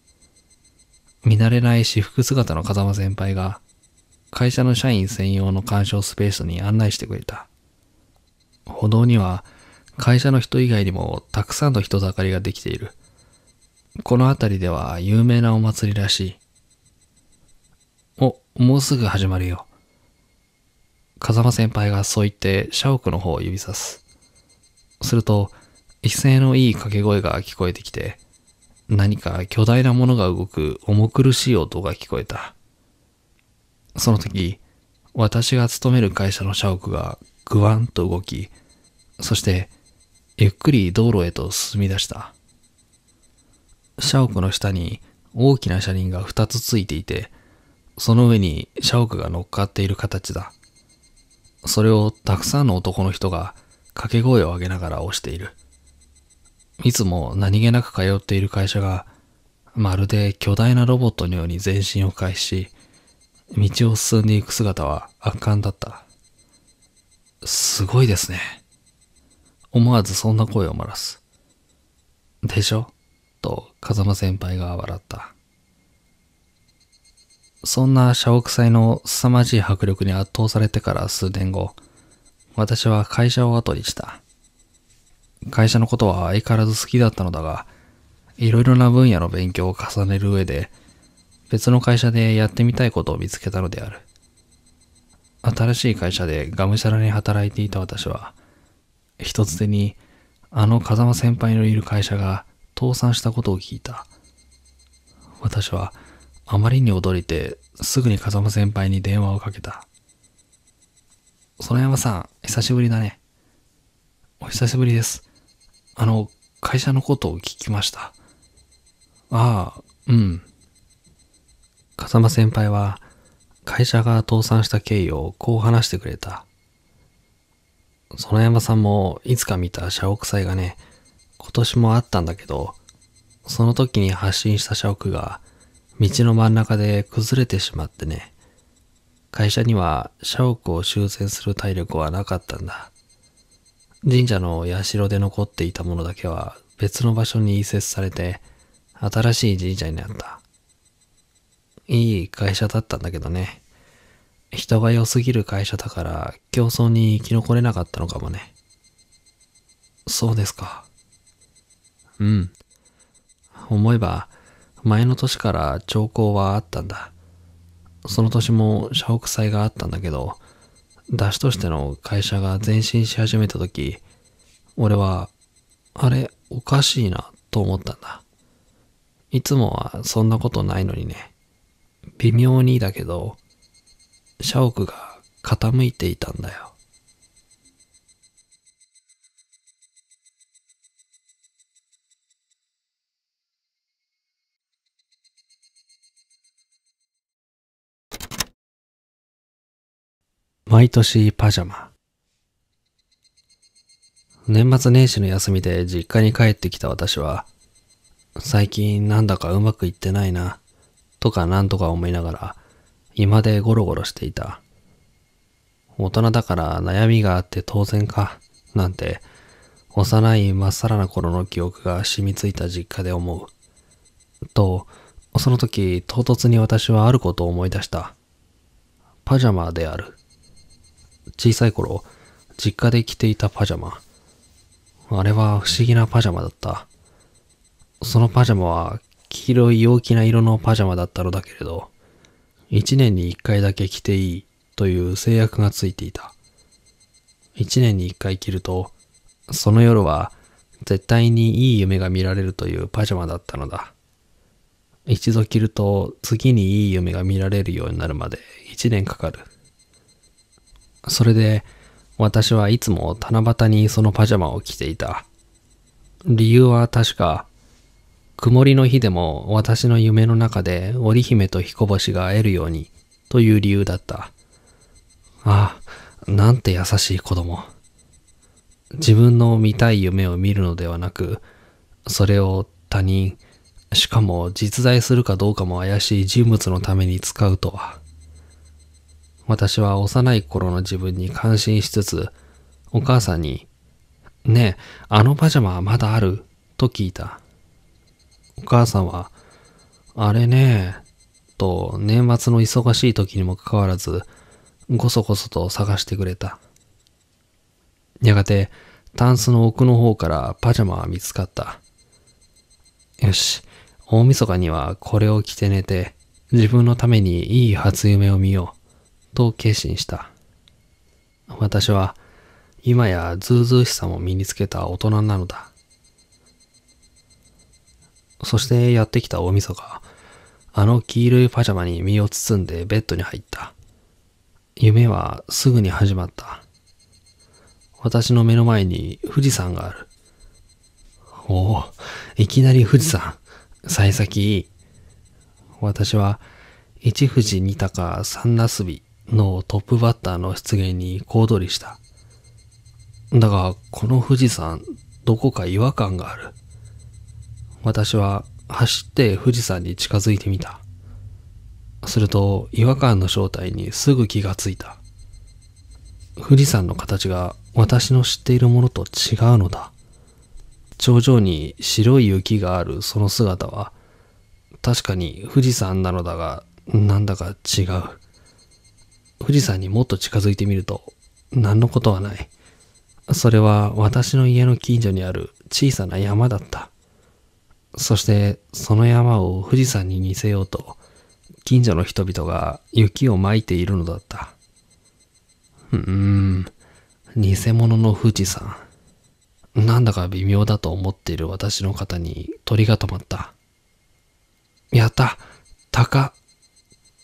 見慣れない私服姿の風間先輩が、会社の社員専用の鑑賞スペースに案内してくれた。歩道には、会社の人以外にもたくさんの人だかりができている。この辺りでは有名なお祭りらしい。お、もうすぐ始まるよ。風間先輩がそう言って社屋の方を指さす。すると、威勢のいい掛け声が聞こえてきて、何か巨大なものが動く重苦しい音が聞こえた。その時、私が勤める会社の社屋がぐわんと動き、そしてゆっくり道路へと進み出した。社屋の下に大きな車輪が2つついていて、その上に社屋が乗っかっている形だ。それをたくさんの男の人が掛け声を上げながら押している。いつも何気なく通っている会社が、まるで巨大なロボットのように全身を返し、道を進んでいく姿は圧巻だった。すごいですね。思わずそんな声を漏らす。でしょと風間先輩が笑った。そんな社屋祭の凄まじい迫力に圧倒されてから数年後、私は会社を後にした。会社のことは相変わらず好きだったのだが、いろいろな分野の勉強を重ねる上で、別の会社でやってみたいことを見つけたのである。新しい会社でがむしゃらに働いていた私は、一つ手にあの風間先輩のいる会社が倒産したことを聞いた。私はあまりに驚いてすぐに風間先輩に電話をかけた。園山さん、久しぶりだね。お久しぶりです。あの、会社のことを聞きました。ああ、うん。風間先輩は、会社が倒産した経緯をこう話してくれた。園山さんもいつか見た社屋祭がね、今年もあったんだけど、その時に発信した社屋が道の真ん中で崩れてしまってね、会社には社屋を修繕する体力はなかったんだ。神社の社で残っていたものだけは別の場所に移設されて、新しい神社になった。いい会社だったんだけどね。人が良すぎる会社だから競争に生き残れなかったのかもね。そうですか。うん。思えば、前の年から兆候はあったんだ。その年も社屋祭があったんだけど、出しとしての会社が前進し始めた時、俺は、あれ、おかしいな、と思ったんだ。いつもはそんなことないのにね、微妙にだけど、社屋が傾いていたんだよ。毎年パジャマ。年末年始の休みで実家に帰ってきた私は、最近なんだかうまくいってないな、とかなんとか思いながら、今でゴロゴロしていた。大人だから悩みがあって当然か、なんて、幼いまっさらな頃の記憶が染みついた実家で思う。と、その時、唐突に私はあることを思い出した。パジャマである。小さい頃、実家で着ていたパジャマ。あれは不思議なパジャマだった。そのパジャマは黄色い陽気な色のパジャマだったのだけれど、一年に一回だけ着ていいという制約がついていた。一年に一回着ると、その夜は絶対にいい夢が見られるというパジャマだったのだ。一度着ると次にいい夢が見られるようになるまで一年かかる。それで私はいつも七夕にそのパジャマを着ていた。理由は確か、曇りの日でも私の夢の中で織姫と彦星が会えるようにという理由だった。ああ、なんて優しい子供。自分の見たい夢を見るのではなく、それを他人、しかも実在するかどうかも怪しい人物のために使うとは。私は幼い頃の自分に感心しつつ、お母さんに、ねえ、あのパジャマはまだあると聞いた。お母さんは、あれねえ、と年末の忙しい時にもかかわらず、ごそごそと探してくれた。やがて、タンスの奥の方からパジャマは見つかった。よし、大晦日にはこれを着て寝て、自分のためにいい初夢を見よう。と決心した。私は今やずうずうしさも身につけた大人なのだ。そしてやってきた大晦日、あの黄色いパジャマに身を包んでベッドに入った。夢はすぐに始まった。私の目の前に富士山がある。おお、いきなり富士山。幸先いい。私は、一富士二鷹三なすびのトップバッターの出現に小躍りした。だが、この富士山、どこか違和感がある。私は走って富士山に近づいてみた。すると、違和感の正体にすぐ気がついた。富士山の形が私の知っているものと違うのだ。頂上に白い雪があるその姿は、確かに富士山なのだが、なんだか違う。富士山にもっと近づいてみると、何のことはない。それは私の家の近所にある小さな山だった。そしてその山を富士山に似せようと、近所の人々が雪をまいているのだった。うーん、偽物の富士山。なんだか微妙だと思っている私の肩に鳥が止まった。やった鷹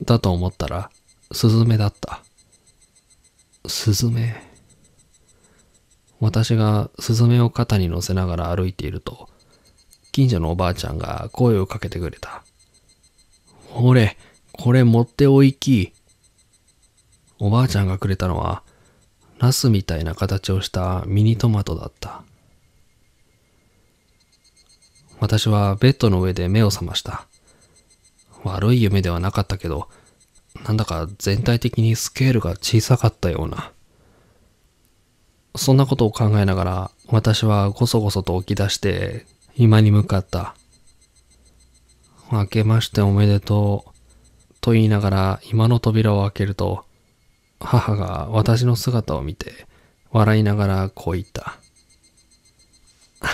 だと思ったら、スズメだった。スズメ。私がスズメを肩に乗せながら歩いていると、近所のおばあちゃんが声をかけてくれた。ほれ、これ持っておいき。おばあちゃんがくれたのは、ナスみたいな形をしたミニトマトだった。私はベッドの上で目を覚ました。悪い夢ではなかったけど、なんだか全体的にスケールが小さかったような。そんなことを考えながら私はごそごそと起き出して今に向かった。明けましておめでとう。と言いながら今の扉を開けると母が私の姿を見て笑いながらこう言った。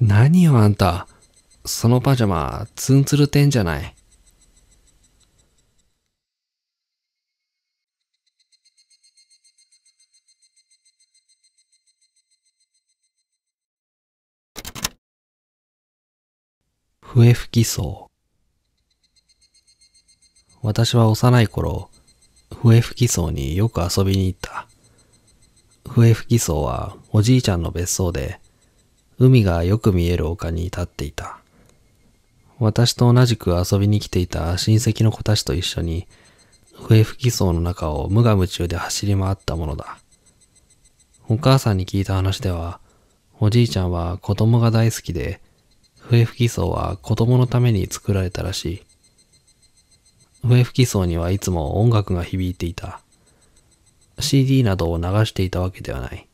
何よあんた。そのパジャマツンツルてんじゃない。笛吹き草。私は幼い頃、笛吹き草によく遊びに行った。笛吹き草はおじいちゃんの別荘で、海がよく見える丘に立っていた。私と同じく遊びに来ていた親戚の子たちと一緒に、笛吹き草の中を無我夢中で走り回ったものだ。お母さんに聞いた話では、おじいちゃんは子供が大好きで、笛吹き層は子供のために作られたらしい。笛吹き層にはいつも音楽が響いていた。CD などを流していたわけではない。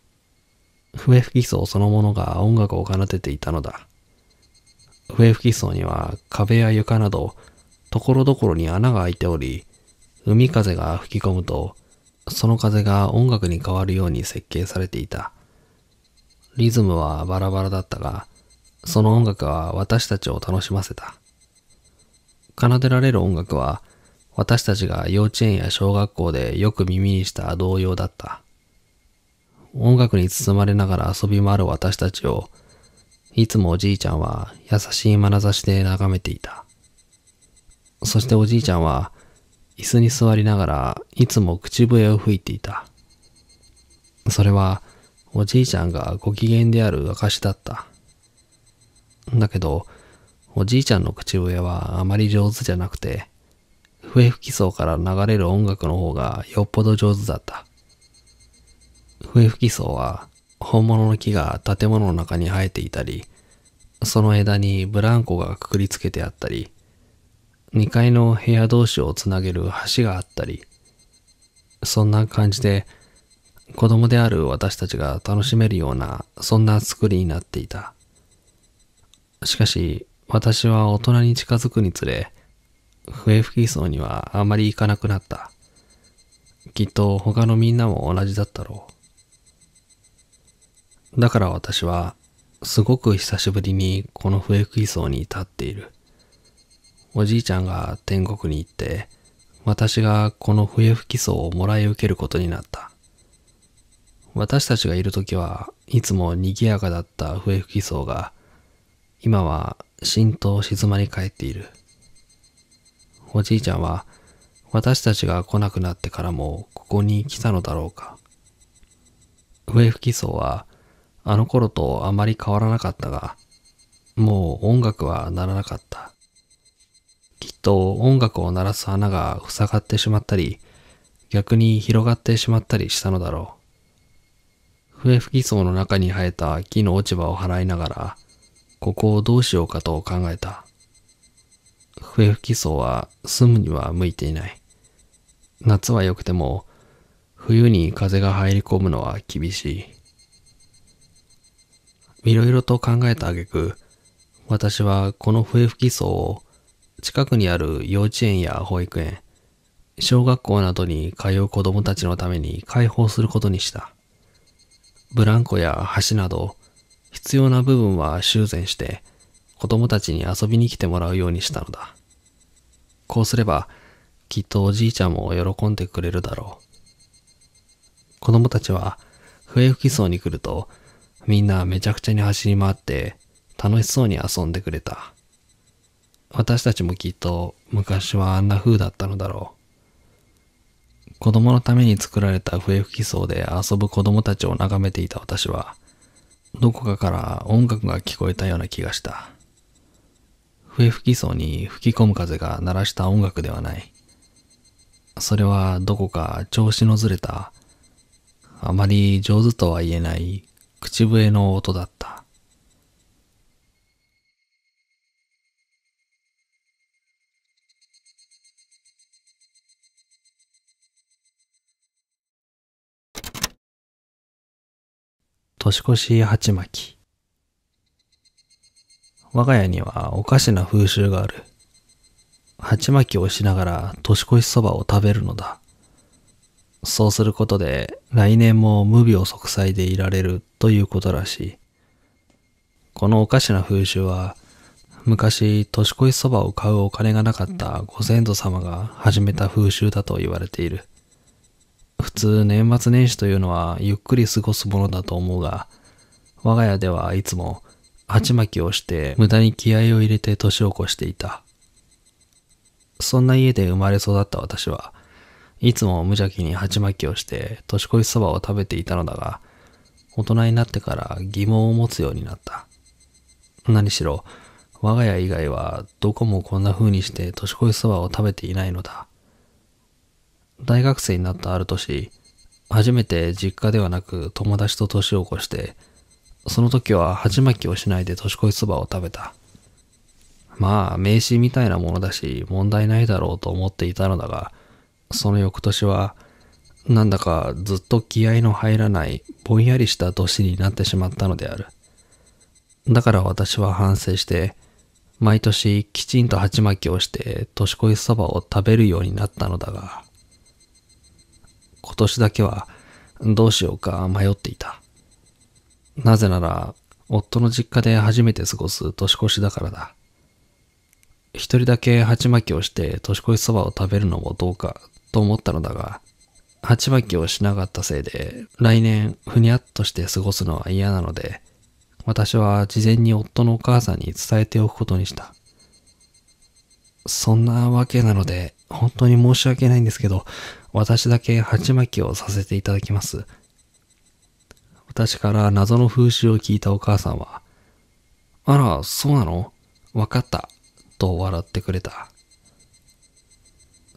笛吹き層そのものが音楽を奏でていたのだ。笛吹き層には壁や床など、ところどころに穴が開いており、海風が吹き込むと、その風が音楽に変わるように設計されていた。リズムはバラバラだったが、その音楽は私たちを楽しませた。奏でられる音楽は私たちが幼稚園や小学校でよく耳にした童謡だった。音楽に包まれながら遊び回る私たちを、いつもおじいちゃんは優しい眼差しで眺めていた。そしておじいちゃんは椅子に座りながらいつも口笛を吹いていた。それはおじいちゃんがご機嫌である証だった。だけど、おじいちゃんの口笛はあまり上手じゃなくて、笛吹き層から流れる音楽の方がよっぽど上手だった。笛吹き層は本物の木が建物の中に生えていたり、その枝にブランコがくくりつけてあったり、2階の部屋同士をつなげる橋があったり、そんな感じで子供である私たちが楽しめるような、そんな作りになっていた。しかし、私は大人に近づくにつれ、笛吹き層にはあまり行かなくなった。きっと他のみんなも同じだったろう。だから私は、すごく久しぶりにこの笛吹き層に立っている。おじいちゃんが天国に行って、私がこの笛吹き層をもらい受けることになった。私たちがいる時はいつも賑やかだった笛吹き層が、今は浸透静まり返っている。おじいちゃんは私たちが来なくなってからもここに来たのだろうか。笛吹き層はあの頃とあまり変わらなかったが、もう音楽は鳴らなかった。きっと音楽を鳴らす穴が塞がってしまったり、逆に広がってしまったりしたのだろう。笛吹き層の中に生えた木の落ち葉を払いながら、ここをどうしようかと考えた。笛吹き層は住むには向いていない。夏は良くても、冬に風が入り込むのは厳しい。いろいろと考えた挙句、私はこの笛吹き層を近くにある幼稚園や保育園、小学校などに通う子供たちのために開放することにした。ブランコや橋など、必要な部分は修繕して子供たちに遊びに来てもらうようにしたのだ。こうすればきっとおじいちゃんも喜んでくれるだろう。子供たちは笛吹き荘に来るとみんなめちゃくちゃに走り回って楽しそうに遊んでくれた。私たちもきっと昔はあんな風だったのだろう。子供のために作られた笛吹き荘で遊ぶ子供たちを眺めていた私は、どこかから音楽が聞こえたような気がした。笛吹きそうに吹き込む風が鳴らした音楽ではない。それはどこか調子のずれた、あまり上手とは言えない口笛の音だった。年越し鉢巻き。我が家にはおかしな風習がある。鉢巻きをしながら年越しそばを食べるのだ。そうすることで来年も無病息災でいられるということらしい。このおかしな風習は昔年越しそばを買うお金がなかったご先祖様が始めた風習だと言われている。普通年末年始というのはゆっくり過ごすものだと思うが、我が家ではいつも鉢巻きをして無駄に気合を入れて年を越していた。そんな家で生まれ育った私は、いつも無邪気に鉢巻きをして年越しそばを食べていたのだが、大人になってから疑問を持つようになった。何しろ、我が家以外はどこもこんな風にして年越しそばを食べていないのだ。大学生になったある年、初めて実家ではなく友達と年を越して、その時は鉢巻きをしないで年越しそばを食べた。まあ、名刺みたいなものだし、問題ないだろうと思っていたのだが、その翌年は、なんだかずっと気合の入らないぼんやりした年になってしまったのである。だから私は反省して、毎年きちんと鉢巻きをして年越しそばを食べるようになったのだが。今年だけはどうしようか迷っていた。なぜなら、夫の実家で初めて過ごす年越しだからだ。一人だけ鉢巻きをして年越しそばを食べるのもどうかと思ったのだが、鉢巻きをしなかったせいで、来年ふにゃっとして過ごすのは嫌なので、私は事前に夫のお母さんに伝えておくことにした。そんなわけなので、本当に申し訳ないんですけど、私だけ鉢巻きをさせていただきます。私から謎の風習を聞いたお母さんは、あら、そうなのわかった。と笑ってくれた。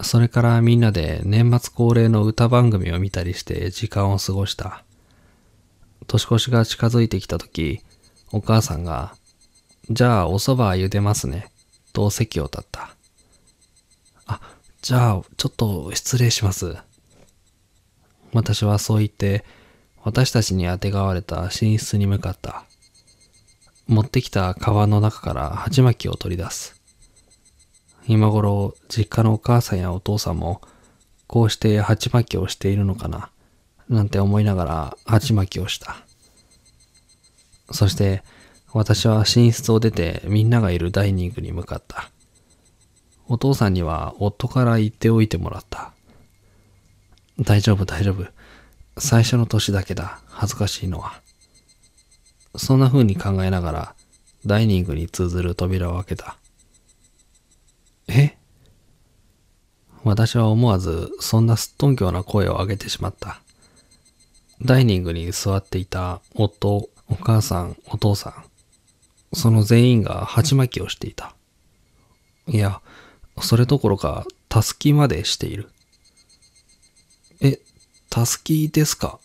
それからみんなで年末恒例の歌番組を見たりして時間を過ごした。年越しが近づいてきた時、お母さんが、じゃあお蕎麦茹でますね、と席を立った。じゃあ、ちょっと失礼します。私はそう言って、私たちにあてがわれた寝室に向かった。持ってきたカバンの中から鉢巻きを取り出す。今頃、実家のお母さんやお父さんも、こうして鉢巻きをしているのかな、なんて思いながら鉢巻きをした。そして、私は寝室を出てみんながいるダイニングに向かった。お父さんには夫から言っておいてもらった。大丈夫大丈夫。最初の年だけだ。恥ずかしいのは。そんな風に考えながら、ダイニングに通ずる扉を開けた。え私は思わず、そんなすっとんきょうな声を上げてしまった。ダイニングに座っていた夫、お母さん、お父さん、その全員が鉢巻きをしていた。いや、それどころか、たすきまでしている。え、たすきですか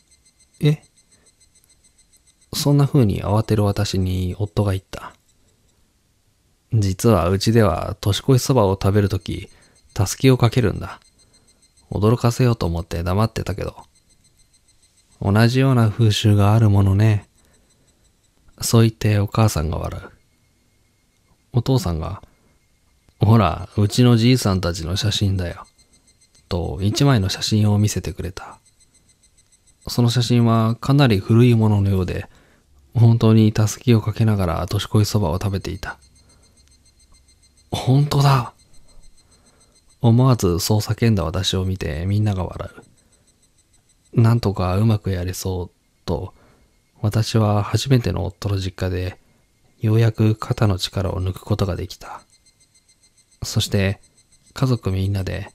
えそんな風に慌てる私に夫が言った。実はうちでは年越しそばを食べるとき、たすきをかけるんだ。驚かせようと思って黙ってたけど。同じような風習があるものね。そう言ってお母さんが笑う。お父さんが、ほら、うちのじいさんたちの写真だよ。と、一枚の写真を見せてくれた。その写真はかなり古いもののようで、本当にたすきをかけながら年越しそばを食べていた。本当だ思わずそう叫んだ私を見てみんなが笑う。なんとかうまくやれそうと、私は初めての夫の実家で、ようやく肩の力を抜くことができた。そして家族みんなで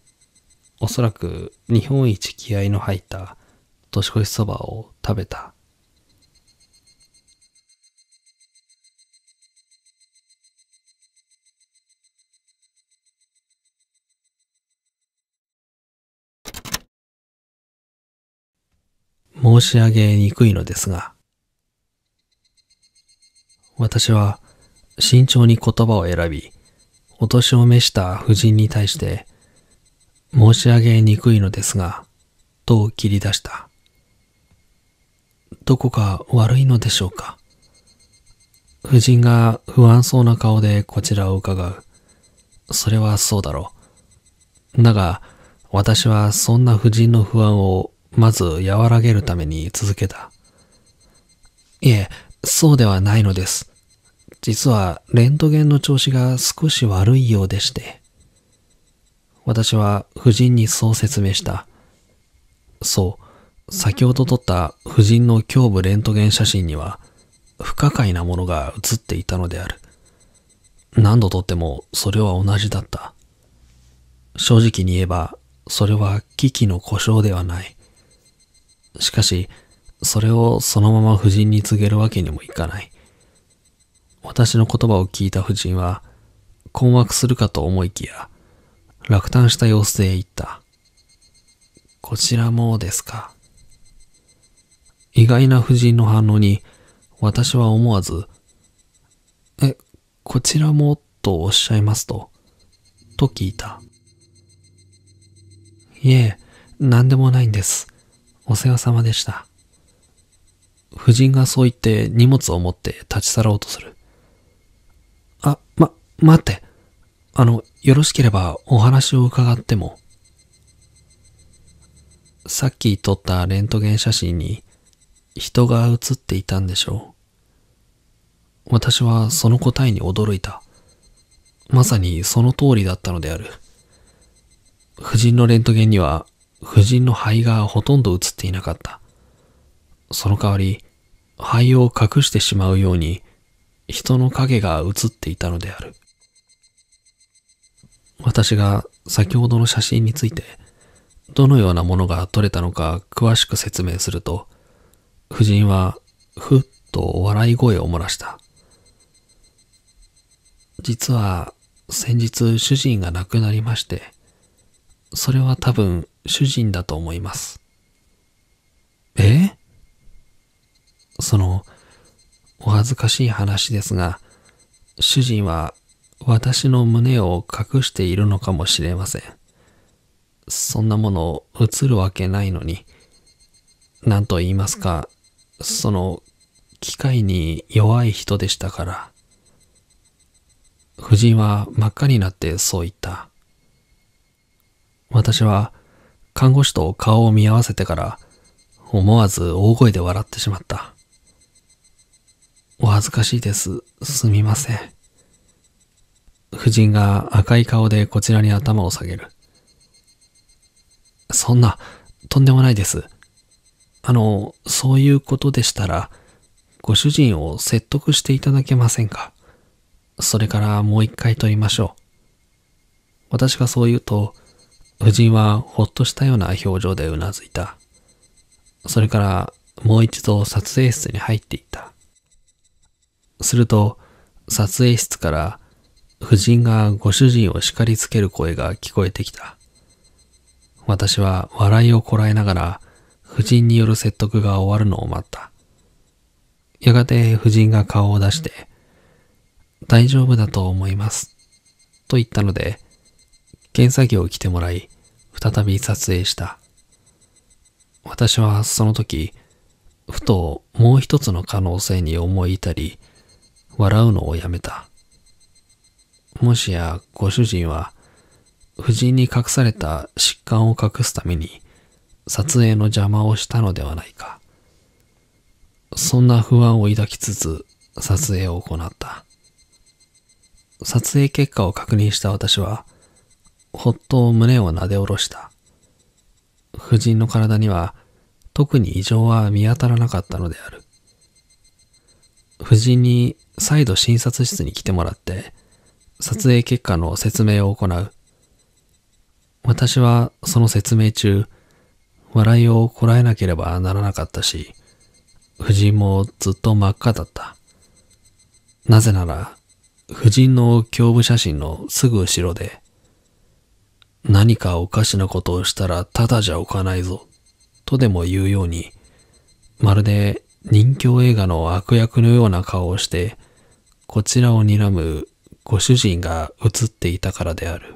おそらく日本一気合の入った年越しそばを食べた。申し上げにくいのですが、私は慎重に言葉を選び、お年を召した夫人に対して、申し上げにくいのですが、と切り出した。どこか悪いのでしょうか夫人が不安そうな顔でこちらを伺う。それはそうだろう。だが、私はそんな夫人の不安をまず和らげるために続けた。いえ、そうではないのです。実はレントゲンの調子が少し悪いようでして。私は夫人にそう説明した。そう、先ほど撮った夫人の胸部レントゲン写真には不可解なものが写っていたのである。何度撮ってもそれは同じだった。正直に言えば、それは機器の故障ではない。しかし、それをそのまま夫人に告げるわけにもいかない。私の言葉を聞いた夫人は、困惑するかと思いきや、落胆した様子で言った。こちらもですか。意外な夫人の反応に、私は思わず、え、こちらもとおっしゃいますと、と聞いた。いえ、何でもないんです。お世話様でした。夫人がそう言って荷物を持って立ち去ろうとする。待って。あの、よろしければお話を伺っても。さっき撮ったレントゲン写真に人が写っていたんでしょう。私はその答えに驚いた。まさにその通りだったのである。夫人のレントゲンには夫人の肺がほとんど写っていなかった。その代わり、肺を隠してしまうように人の影が映っていたのである。私が先ほどの写真について、どのようなものが撮れたのか詳しく説明すると、夫人はふっと笑い声を漏らした。実は先日主人が亡くなりまして、それは多分主人だと思います。えその、お恥ずかしい話ですが、主人は私の胸を隠しているのかもしれません。そんなもの映るわけないのに、何と言いますか、その、機械に弱い人でしたから。夫人は真っ赤になってそう言った。私は、看護師と顔を見合わせてから、思わず大声で笑ってしまった。お恥ずかしいです。すみません。夫人が赤い顔でこちらに頭を下げる。そんな、とんでもないです。あの、そういうことでしたら、ご主人を説得していただけませんかそれからもう一回と言いましょう。私がそう言うと、夫人はほっとしたような表情でうなずいた。それからもう一度撮影室に入っていった。すると、撮影室から夫人がご主人を叱りつける声が聞こえてきた。私は笑いをこらえながら、夫人による説得が終わるのを待った。やがて夫人が顔を出して、大丈夫だと思います。と言ったので、検査業を来てもらい、再び撮影した。私はその時、ふともう一つの可能性に思い至り、笑うのをやめた。もしやご主人は、夫人に隠された疾患を隠すために、撮影の邪魔をしたのではないか。そんな不安を抱きつつ、撮影を行った。撮影結果を確認した私は、ほっと胸をなで下ろした。夫人の体には特に異常は見当たらなかったのである。夫人に再度診察室に来てもらって、撮影結果の説明を行う。私はその説明中、笑いをこらえなければならなかったし、夫人もずっと真っ赤だった。なぜなら、夫人の胸部写真のすぐ後ろで、何かおかしなことをしたらただじゃおかないぞ、とでも言うように、まるで人形映画の悪役のような顔をして、こちらを睨むご主人が映っていたからである。